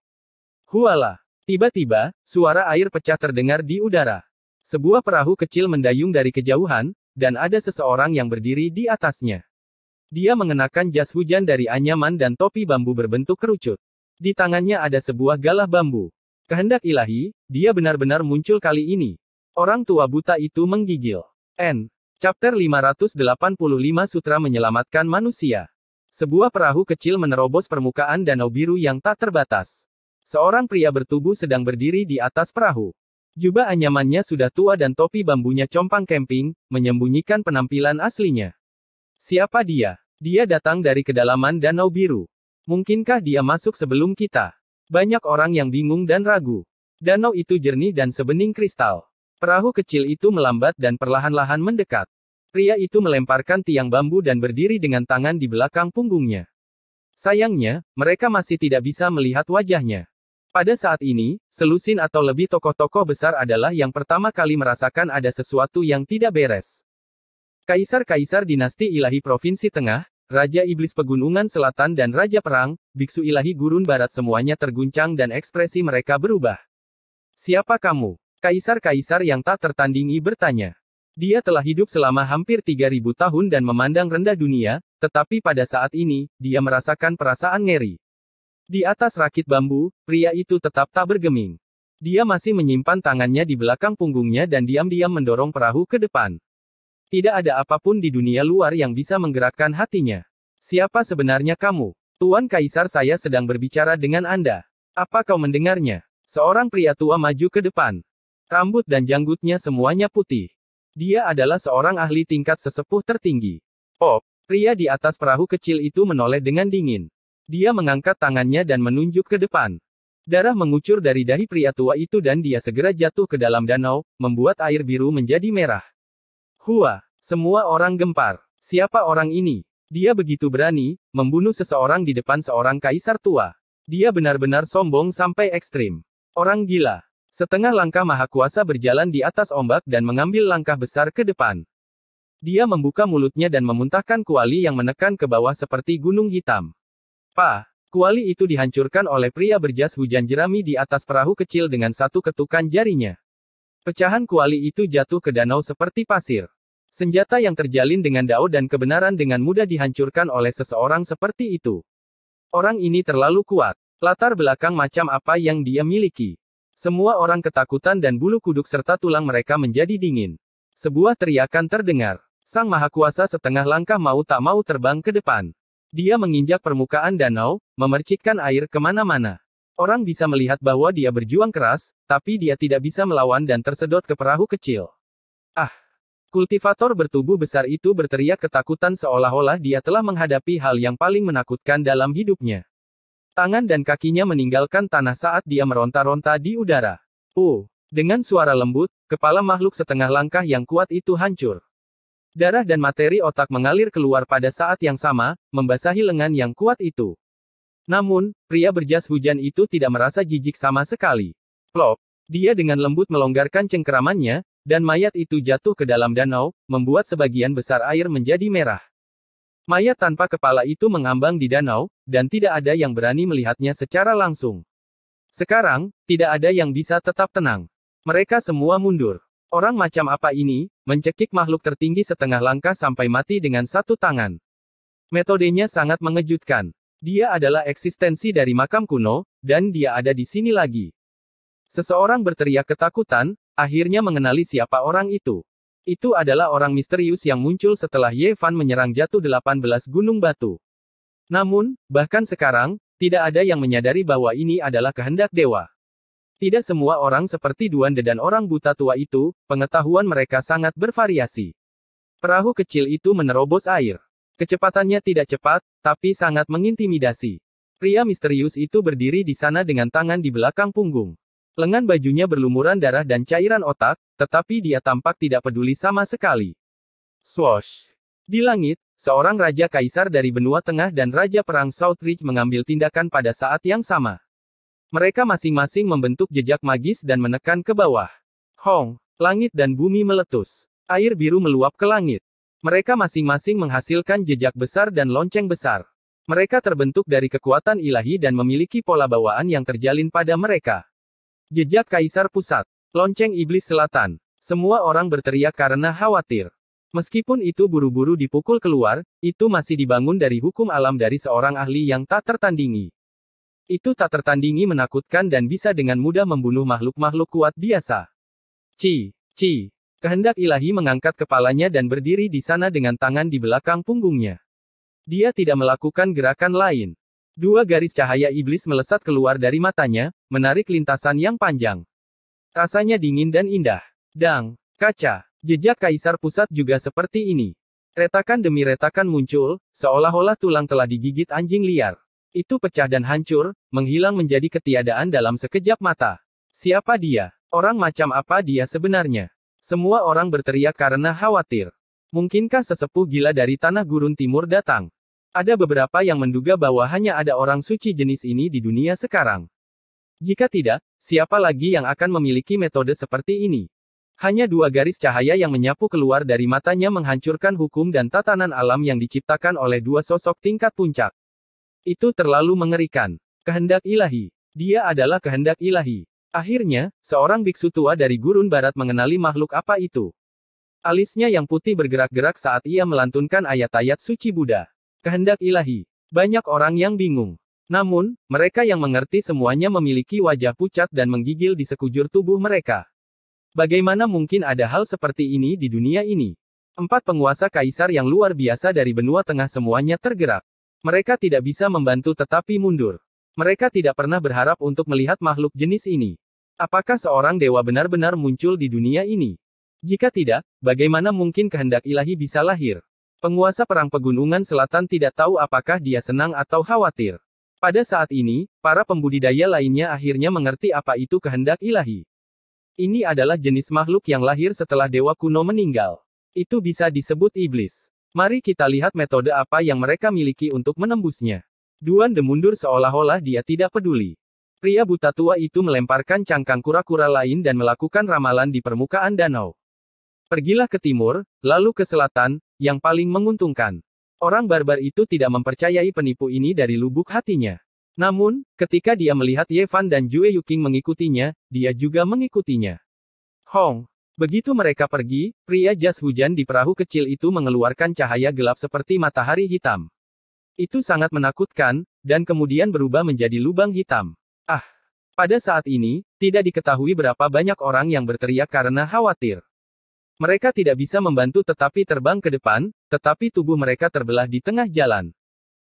Huala! Tiba-tiba, suara air pecah terdengar di udara. Sebuah perahu kecil mendayung dari kejauhan, dan ada seseorang yang berdiri di atasnya. Dia mengenakan jas hujan dari anyaman dan topi bambu berbentuk kerucut. Di tangannya ada sebuah galah bambu. Kehendak ilahi, dia benar-benar muncul kali ini. Orang tua buta itu menggigil. N. Chapter 585 Sutra Menyelamatkan Manusia. Sebuah perahu kecil menerobos permukaan danau biru yang tak terbatas. Seorang pria bertubuh sedang berdiri di atas perahu. Jubah anyamannya sudah tua dan topi bambunya compang camping, menyembunyikan penampilan aslinya. Siapa dia? Dia datang dari kedalaman Danau Biru. Mungkinkah dia masuk sebelum kita? Banyak orang yang bingung dan ragu. Danau itu jernih dan sebening kristal. Perahu kecil itu melambat dan perlahan-lahan mendekat. Pria itu melemparkan tiang bambu dan berdiri dengan tangan di belakang punggungnya. Sayangnya, mereka masih tidak bisa melihat wajahnya. Pada saat ini, selusin atau lebih tokoh-tokoh besar adalah yang pertama kali merasakan ada sesuatu yang tidak beres. Kaisar-kaisar dinasti ilahi Provinsi Tengah, Raja Iblis Pegunungan Selatan dan Raja Perang, Biksu Ilahi Gurun Barat semuanya terguncang dan ekspresi mereka berubah. Siapa kamu? Kaisar-kaisar yang tak tertandingi bertanya. Dia telah hidup selama hampir 3000 tahun dan memandang rendah dunia, tetapi pada saat ini, dia merasakan perasaan ngeri. Di atas rakit bambu, pria itu tetap tak bergeming. Dia masih menyimpan tangannya di belakang punggungnya dan diam-diam mendorong perahu ke depan. Tidak ada apapun di dunia luar yang bisa menggerakkan hatinya. Siapa sebenarnya kamu? Tuan Kaisar saya sedang berbicara dengan Anda. Apa kau mendengarnya? Seorang pria tua maju ke depan. Rambut dan janggutnya semuanya putih. Dia adalah seorang ahli tingkat sesepuh tertinggi. Oh, pria di atas perahu kecil itu menoleh dengan dingin. Dia mengangkat tangannya dan menunjuk ke depan. Darah mengucur dari dahi pria tua itu dan dia segera jatuh ke dalam danau, membuat air biru menjadi merah. Hua, semua orang gempar. Siapa orang ini? Dia begitu berani, membunuh seseorang di depan seorang kaisar tua. Dia benar-benar sombong sampai ekstrim. Orang gila. Setengah langkah maha kuasa berjalan di atas ombak dan mengambil langkah besar ke depan. Dia membuka mulutnya dan memuntahkan kuali yang menekan ke bawah seperti gunung hitam. Pa, kuali itu dihancurkan oleh pria berjas hujan jerami di atas perahu kecil dengan satu ketukan jarinya. Pecahan kuali itu jatuh ke danau seperti pasir. Senjata yang terjalin dengan dao dan kebenaran dengan mudah dihancurkan oleh seseorang seperti itu. Orang ini terlalu kuat. Latar belakang macam apa yang dia miliki. Semua orang ketakutan dan bulu kuduk serta tulang mereka menjadi dingin. Sebuah teriakan terdengar. Sang Maha Kuasa setengah langkah mau tak mau terbang ke depan. Dia menginjak permukaan danau, memercikkan air kemana-mana. Orang bisa melihat bahwa dia berjuang keras, tapi dia tidak bisa melawan dan tersedot ke perahu kecil. Ah! Kultivator bertubuh besar itu berteriak ketakutan seolah-olah dia telah menghadapi hal yang paling menakutkan dalam hidupnya. Tangan dan kakinya meninggalkan tanah saat dia meronta-ronta di udara. Oh! Dengan suara lembut, kepala makhluk setengah langkah yang kuat itu hancur. Darah dan materi otak mengalir keluar pada saat yang sama, membasahi lengan yang kuat itu. Namun, pria berjas hujan itu tidak merasa jijik sama sekali. Plop. Dia dengan lembut melonggarkan cengkeramannya, dan mayat itu jatuh ke dalam danau, membuat sebagian besar air menjadi merah. Mayat tanpa kepala itu mengambang di danau, dan tidak ada yang berani melihatnya secara langsung. Sekarang, tidak ada yang bisa tetap tenang. Mereka semua mundur. Orang macam apa ini, mencekik makhluk tertinggi setengah langkah sampai mati dengan satu tangan. Metodenya sangat mengejutkan. Dia adalah eksistensi dari makam kuno, dan dia ada di sini lagi. Seseorang berteriak ketakutan, akhirnya mengenali siapa orang itu. Itu adalah orang misterius yang muncul setelah Ye Fan menyerang jatuh 18 gunung batu. Namun, bahkan sekarang, tidak ada yang menyadari bahwa ini adalah kehendak dewa. Tidak semua orang seperti Duande dan orang buta tua itu, pengetahuan mereka sangat bervariasi. Perahu kecil itu menerobos air. Kecepatannya tidak cepat, tapi sangat mengintimidasi. Pria misterius itu berdiri di sana dengan tangan di belakang punggung. Lengan bajunya berlumuran darah dan cairan otak, tetapi dia tampak tidak peduli sama sekali. Swash. Di langit, seorang raja kaisar dari benua tengah dan raja perang Southridge mengambil tindakan pada saat yang sama. Mereka masing-masing membentuk jejak magis dan menekan ke bawah. Hong, langit dan bumi meletus. Air biru meluap ke langit. Mereka masing-masing menghasilkan jejak besar dan lonceng besar. Mereka terbentuk dari kekuatan ilahi dan memiliki pola bawaan yang terjalin pada mereka. Jejak Kaisar Pusat. Lonceng Iblis Selatan. Semua orang berteriak karena khawatir. Meskipun itu buru-buru dipukul keluar, itu masih dibangun dari hukum alam dari seorang ahli yang tak tertandingi. Itu tak tertandingi menakutkan dan bisa dengan mudah membunuh makhluk-makhluk kuat biasa. Ci, ci. Kehendak ilahi mengangkat kepalanya dan berdiri di sana dengan tangan di belakang punggungnya. Dia tidak melakukan gerakan lain. Dua garis cahaya iblis melesat keluar dari matanya, menarik lintasan yang panjang. Rasanya dingin dan indah. Dang, kaca, jejak kaisar pusat juga seperti ini. Retakan demi retakan muncul, seolah-olah tulang telah digigit anjing liar. Itu pecah dan hancur, menghilang menjadi ketiadaan dalam sekejap mata. Siapa dia? Orang macam apa dia sebenarnya? Semua orang berteriak karena khawatir. Mungkinkah sesepuh gila dari tanah gurun timur datang? Ada beberapa yang menduga bahwa hanya ada orang suci jenis ini di dunia sekarang. Jika tidak, siapa lagi yang akan memiliki metode seperti ini? Hanya dua garis cahaya yang menyapu keluar dari matanya menghancurkan hukum dan tatanan alam yang diciptakan oleh dua sosok tingkat puncak. Itu terlalu mengerikan. Kehendak ilahi. Dia adalah kehendak ilahi. Akhirnya, seorang biksu tua dari gurun barat mengenali makhluk apa itu. Alisnya yang putih bergerak-gerak saat ia melantunkan ayat-ayat suci Buddha. Kehendak ilahi. Banyak orang yang bingung. Namun, mereka yang mengerti semuanya memiliki wajah pucat dan menggigil di sekujur tubuh mereka. Bagaimana mungkin ada hal seperti ini di dunia ini? Empat penguasa kaisar yang luar biasa dari benua tengah semuanya tergerak. Mereka tidak bisa membantu tetapi mundur. Mereka tidak pernah berharap untuk melihat makhluk jenis ini. Apakah seorang dewa benar-benar muncul di dunia ini? Jika tidak, bagaimana mungkin kehendak ilahi bisa lahir? Penguasa Perang Pegunungan Selatan tidak tahu apakah dia senang atau khawatir. Pada saat ini, para pembudidaya lainnya akhirnya mengerti apa itu kehendak ilahi. Ini adalah jenis makhluk yang lahir setelah dewa kuno meninggal. Itu bisa disebut iblis. Mari kita lihat metode apa yang mereka miliki untuk menembusnya. Duan de mundur seolah-olah dia tidak peduli. Pria buta tua itu melemparkan cangkang kura-kura lain dan melakukan ramalan di permukaan danau. Pergilah ke timur, lalu ke selatan, yang paling menguntungkan. Orang barbar itu tidak mempercayai penipu ini dari lubuk hatinya. Namun, ketika dia melihat Yevan dan Jue Yuking mengikutinya, dia juga mengikutinya. Hong, Begitu mereka pergi, pria jas hujan di perahu kecil itu mengeluarkan cahaya gelap seperti matahari hitam. Itu sangat menakutkan, dan kemudian berubah menjadi lubang hitam. Ah! Pada saat ini, tidak diketahui berapa banyak orang yang berteriak karena khawatir. Mereka tidak bisa membantu tetapi terbang ke depan, tetapi tubuh mereka terbelah di tengah jalan.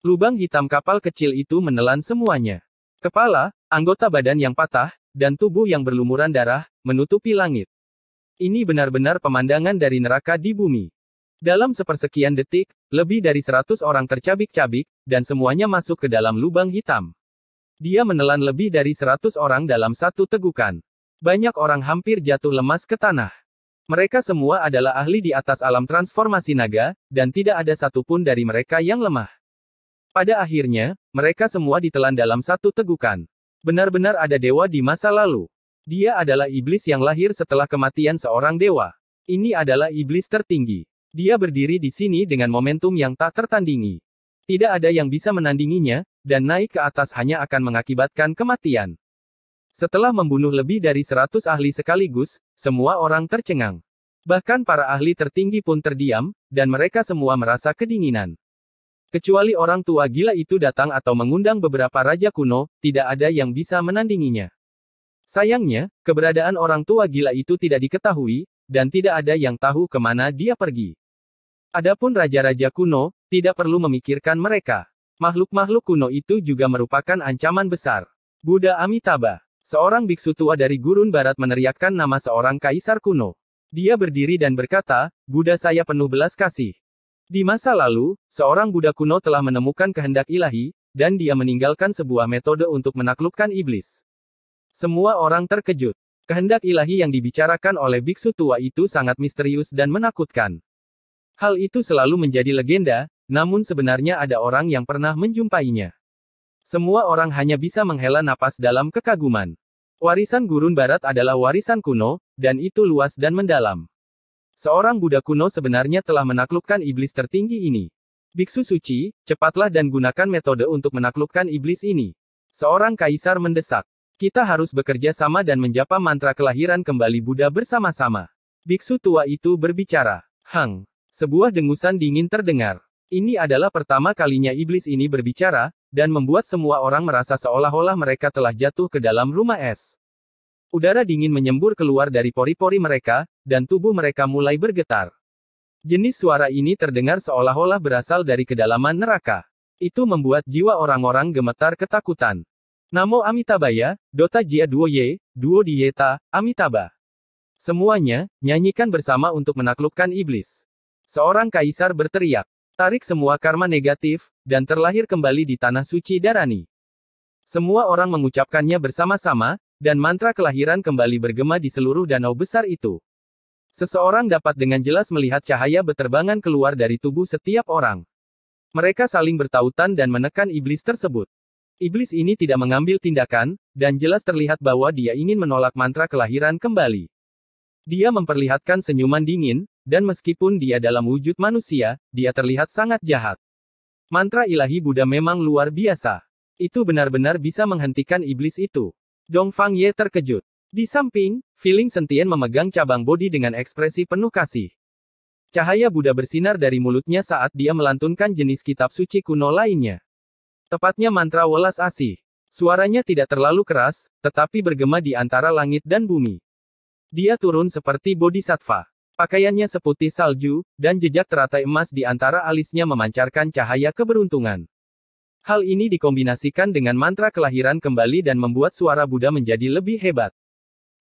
Lubang hitam kapal kecil itu menelan semuanya. Kepala, anggota badan yang patah, dan tubuh yang berlumuran darah, menutupi langit. Ini benar-benar pemandangan dari neraka di bumi. Dalam sepersekian detik, lebih dari seratus orang tercabik-cabik, dan semuanya masuk ke dalam lubang hitam. Dia menelan lebih dari seratus orang dalam satu tegukan. Banyak orang hampir jatuh lemas ke tanah. Mereka semua adalah ahli di atas alam transformasi naga, dan tidak ada satupun dari mereka yang lemah. Pada akhirnya, mereka semua ditelan dalam satu tegukan. Benar-benar ada dewa di masa lalu. Dia adalah iblis yang lahir setelah kematian seorang dewa. Ini adalah iblis tertinggi. Dia berdiri di sini dengan momentum yang tak tertandingi. Tidak ada yang bisa menandinginya, dan naik ke atas hanya akan mengakibatkan kematian. Setelah membunuh lebih dari seratus ahli sekaligus, semua orang tercengang. Bahkan para ahli tertinggi pun terdiam, dan mereka semua merasa kedinginan. Kecuali orang tua gila itu datang atau mengundang beberapa raja kuno, tidak ada yang bisa menandinginya. Sayangnya, keberadaan orang tua gila itu tidak diketahui, dan tidak ada yang tahu kemana dia pergi. Adapun raja-raja kuno, tidak perlu memikirkan mereka. Makhluk-makhluk kuno itu juga merupakan ancaman besar. Buddha Amitabha, seorang biksu tua dari gurun barat meneriakkan nama seorang kaisar kuno. Dia berdiri dan berkata, Buddha saya penuh belas kasih. Di masa lalu, seorang Buddha kuno telah menemukan kehendak ilahi, dan dia meninggalkan sebuah metode untuk menaklukkan iblis. Semua orang terkejut. Kehendak ilahi yang dibicarakan oleh biksu tua itu sangat misterius dan menakutkan. Hal itu selalu menjadi legenda, namun sebenarnya ada orang yang pernah menjumpainya. Semua orang hanya bisa menghela napas dalam kekaguman. Warisan gurun barat adalah warisan kuno, dan itu luas dan mendalam. Seorang Buddha kuno sebenarnya telah menaklukkan iblis tertinggi ini. Biksu suci, cepatlah dan gunakan metode untuk menaklukkan iblis ini. Seorang kaisar mendesak. Kita harus bekerja sama dan menjapa mantra kelahiran kembali Buddha bersama-sama. Biksu tua itu berbicara. Hang. Sebuah dengusan dingin terdengar. Ini adalah pertama kalinya iblis ini berbicara, dan membuat semua orang merasa seolah-olah mereka telah jatuh ke dalam rumah es. Udara dingin menyembur keluar dari pori-pori mereka, dan tubuh mereka mulai bergetar. Jenis suara ini terdengar seolah-olah berasal dari kedalaman neraka. Itu membuat jiwa orang-orang gemetar ketakutan. Namo Amitabaya, Dota Jia Duo Ye, Duo Dieta, Amitabha. Semuanya, nyanyikan bersama untuk menaklukkan iblis. Seorang kaisar berteriak, tarik semua karma negatif, dan terlahir kembali di tanah suci Darani. Semua orang mengucapkannya bersama-sama, dan mantra kelahiran kembali bergema di seluruh danau besar itu. Seseorang dapat dengan jelas melihat cahaya beterbangan keluar dari tubuh setiap orang. Mereka saling bertautan dan menekan iblis tersebut. Iblis ini tidak mengambil tindakan, dan jelas terlihat bahwa dia ingin menolak mantra kelahiran kembali. Dia memperlihatkan senyuman dingin, dan meskipun dia dalam wujud manusia, dia terlihat sangat jahat. Mantra ilahi Buddha memang luar biasa. Itu benar-benar bisa menghentikan iblis itu. Dong Fang Ye terkejut. Di samping, Feeling Sentien memegang cabang bodi dengan ekspresi penuh kasih. Cahaya Buddha bersinar dari mulutnya saat dia melantunkan jenis kitab suci kuno lainnya. Tepatnya mantra welas asih. Suaranya tidak terlalu keras, tetapi bergema di antara langit dan bumi. Dia turun seperti bodhisattva. Pakaiannya seputih salju, dan jejak teratai emas di antara alisnya memancarkan cahaya keberuntungan. Hal ini dikombinasikan dengan mantra kelahiran kembali dan membuat suara Buddha menjadi lebih hebat.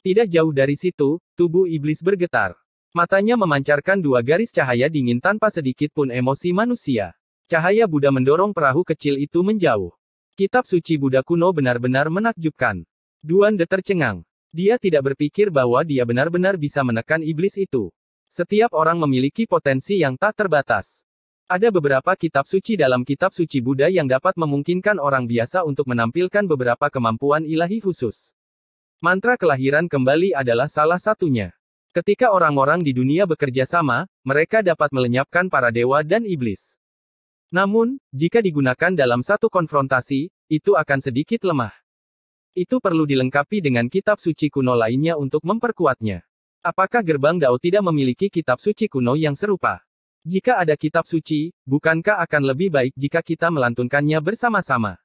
Tidak jauh dari situ, tubuh iblis bergetar. Matanya memancarkan dua garis cahaya dingin tanpa sedikit pun emosi manusia. Cahaya Buddha mendorong perahu kecil itu menjauh. Kitab suci Buddha kuno benar-benar menakjubkan. Duan De tercengang. Dia tidak berpikir bahwa dia benar-benar bisa menekan iblis itu. Setiap orang memiliki potensi yang tak terbatas. Ada beberapa kitab suci dalam kitab suci Buddha yang dapat memungkinkan orang biasa untuk menampilkan beberapa kemampuan ilahi khusus. Mantra kelahiran kembali adalah salah satunya. Ketika orang-orang di dunia bekerja sama, mereka dapat melenyapkan para dewa dan iblis. Namun, jika digunakan dalam satu konfrontasi, itu akan sedikit lemah. Itu perlu dilengkapi dengan kitab suci kuno lainnya untuk memperkuatnya. Apakah gerbang Dao tidak memiliki kitab suci kuno yang serupa? Jika ada kitab suci, bukankah akan lebih baik jika kita melantunkannya bersama-sama?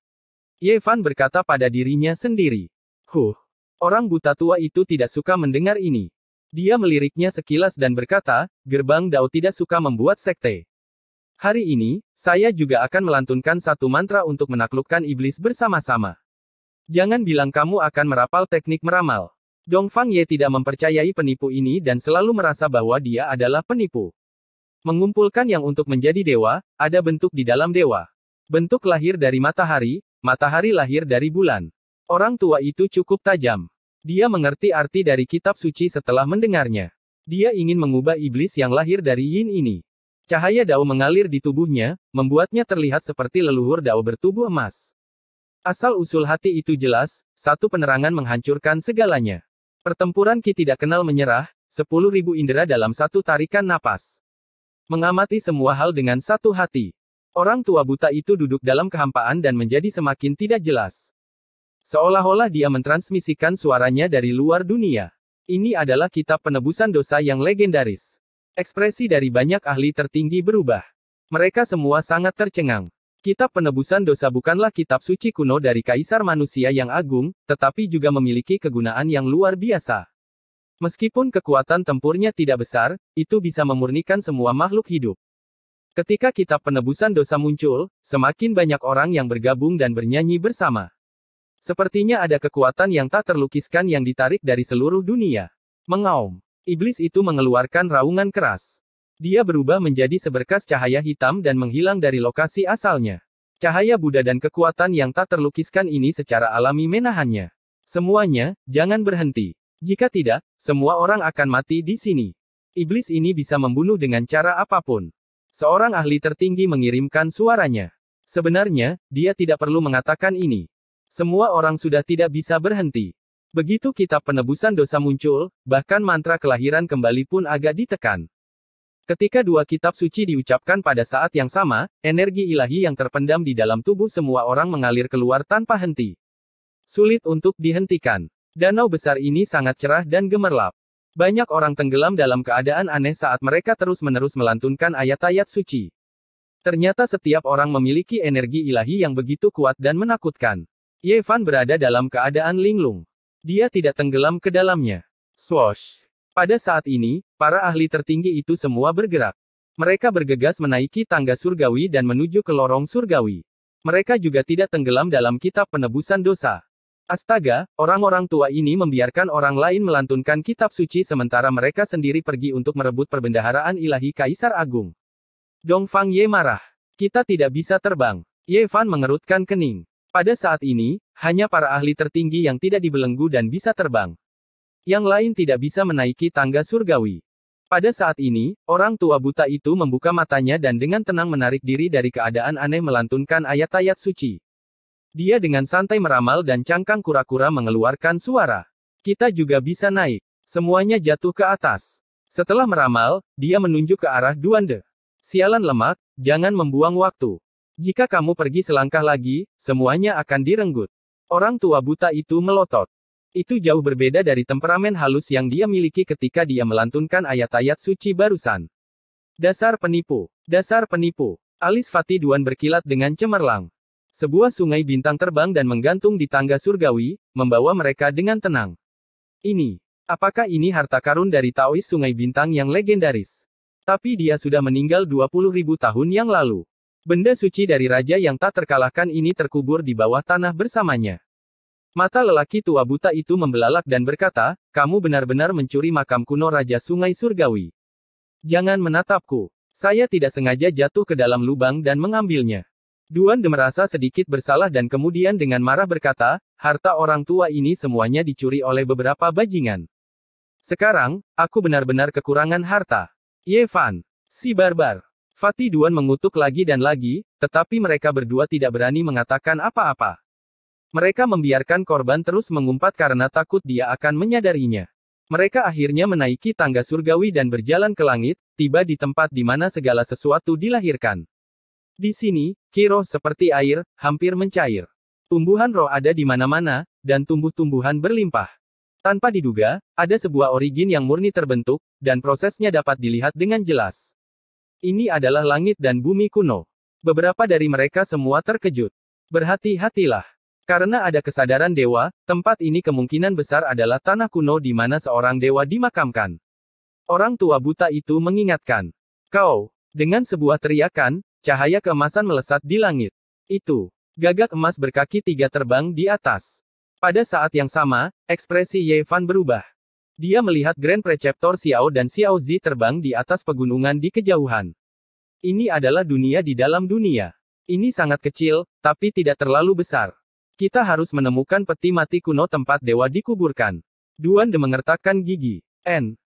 Yevan berkata pada dirinya sendiri. Huh, orang buta tua itu tidak suka mendengar ini. Dia meliriknya sekilas dan berkata, gerbang Dao tidak suka membuat sekte. Hari ini, saya juga akan melantunkan satu mantra untuk menaklukkan iblis bersama-sama. Jangan bilang kamu akan merapal teknik meramal. Dongfang Ye tidak mempercayai penipu ini dan selalu merasa bahwa dia adalah penipu. Mengumpulkan yang untuk menjadi dewa, ada bentuk di dalam dewa. Bentuk lahir dari matahari, matahari lahir dari bulan. Orang tua itu cukup tajam. Dia mengerti arti dari kitab suci setelah mendengarnya. Dia ingin mengubah iblis yang lahir dari yin ini. Cahaya Dao mengalir di tubuhnya, membuatnya terlihat seperti leluhur Dao bertubuh emas. Asal-usul hati itu jelas, satu penerangan menghancurkan segalanya. Pertempuran Ki tidak kenal menyerah, Sepuluh ribu indera dalam satu tarikan napas. Mengamati semua hal dengan satu hati. Orang tua buta itu duduk dalam kehampaan dan menjadi semakin tidak jelas. Seolah-olah dia mentransmisikan suaranya dari luar dunia. Ini adalah kitab penebusan dosa yang legendaris. Ekspresi dari banyak ahli tertinggi berubah. Mereka semua sangat tercengang. Kitab penebusan dosa bukanlah kitab suci kuno dari kaisar manusia yang agung, tetapi juga memiliki kegunaan yang luar biasa. Meskipun kekuatan tempurnya tidak besar, itu bisa memurnikan semua makhluk hidup. Ketika kitab penebusan dosa muncul, semakin banyak orang yang bergabung dan bernyanyi bersama. Sepertinya ada kekuatan yang tak terlukiskan yang ditarik dari seluruh dunia. Mengaum. Iblis itu mengeluarkan raungan keras. Dia berubah menjadi seberkas cahaya hitam dan menghilang dari lokasi asalnya. Cahaya Buddha dan kekuatan yang tak terlukiskan ini secara alami menahannya. Semuanya, jangan berhenti. Jika tidak, semua orang akan mati di sini. Iblis ini bisa membunuh dengan cara apapun. Seorang ahli tertinggi mengirimkan suaranya. Sebenarnya, dia tidak perlu mengatakan ini. Semua orang sudah tidak bisa berhenti. Begitu kitab penebusan dosa muncul, bahkan mantra kelahiran kembali pun agak ditekan. Ketika dua kitab suci diucapkan pada saat yang sama, energi ilahi yang terpendam di dalam tubuh semua orang mengalir keluar tanpa henti. Sulit untuk dihentikan. Danau besar ini sangat cerah dan gemerlap. Banyak orang tenggelam dalam keadaan aneh saat mereka terus-menerus melantunkan ayat-ayat suci. Ternyata setiap orang memiliki energi ilahi yang begitu kuat dan menakutkan. Yevan berada dalam keadaan linglung. Dia tidak tenggelam ke dalamnya. Swosh. Pada saat ini, para ahli tertinggi itu semua bergerak. Mereka bergegas menaiki tangga surgawi dan menuju ke lorong surgawi. Mereka juga tidak tenggelam dalam kitab penebusan dosa. Astaga, orang-orang tua ini membiarkan orang lain melantunkan kitab suci sementara mereka sendiri pergi untuk merebut perbendaharaan ilahi Kaisar Agung. Dong Fang Ye marah. Kita tidak bisa terbang. Ye Fan mengerutkan kening. Pada saat ini, hanya para ahli tertinggi yang tidak dibelenggu dan bisa terbang. Yang lain tidak bisa menaiki tangga surgawi. Pada saat ini, orang tua buta itu membuka matanya dan dengan tenang menarik diri dari keadaan aneh melantunkan ayat-ayat suci. Dia dengan santai meramal dan cangkang kura-kura mengeluarkan suara. Kita juga bisa naik. Semuanya jatuh ke atas. Setelah meramal, dia menunjuk ke arah Duande. Sialan lemak, jangan membuang waktu. Jika kamu pergi selangkah lagi, semuanya akan direnggut. Orang tua buta itu melotot. Itu jauh berbeda dari temperamen halus yang dia miliki ketika dia melantunkan ayat-ayat suci barusan. Dasar penipu. Dasar penipu. Alis Fatih Duan berkilat dengan cemerlang. Sebuah sungai bintang terbang dan menggantung di tangga surgawi, membawa mereka dengan tenang. Ini. Apakah ini harta karun dari Taois Sungai Bintang yang legendaris? Tapi dia sudah meninggal 20.000 tahun yang lalu. Benda suci dari raja yang tak terkalahkan ini terkubur di bawah tanah bersamanya. Mata lelaki tua buta itu membelalak dan berkata, kamu benar-benar mencuri makam kuno Raja Sungai Surgawi. Jangan menatapku. Saya tidak sengaja jatuh ke dalam lubang dan mengambilnya. Duan merasa sedikit bersalah dan kemudian dengan marah berkata, harta orang tua ini semuanya dicuri oleh beberapa bajingan. Sekarang, aku benar-benar kekurangan harta. Yevan, Si barbar. Fatih Duan mengutuk lagi dan lagi, tetapi mereka berdua tidak berani mengatakan apa-apa. Mereka membiarkan korban terus mengumpat karena takut dia akan menyadarinya. Mereka akhirnya menaiki tangga surgawi dan berjalan ke langit, tiba di tempat di mana segala sesuatu dilahirkan. Di sini, kiroh seperti air, hampir mencair. Tumbuhan roh ada di mana-mana, dan tumbuh-tumbuhan berlimpah. Tanpa diduga, ada sebuah origin yang murni terbentuk, dan prosesnya dapat dilihat dengan jelas. Ini adalah langit dan bumi kuno. Beberapa dari mereka semua terkejut. Berhati-hatilah. Karena ada kesadaran dewa, tempat ini kemungkinan besar adalah tanah kuno di mana seorang dewa dimakamkan. Orang tua buta itu mengingatkan. Kau, dengan sebuah teriakan, cahaya keemasan melesat di langit. Itu, gagak emas berkaki tiga terbang di atas. Pada saat yang sama, ekspresi Ye Fan berubah. Dia melihat Grand Preceptor Xiao dan Xiao Zi terbang di atas pegunungan di kejauhan. Ini adalah dunia di dalam dunia. Ini sangat kecil, tapi tidak terlalu besar. Kita harus menemukan peti mati kuno tempat dewa dikuburkan. Duan de mengertakkan gigi. N.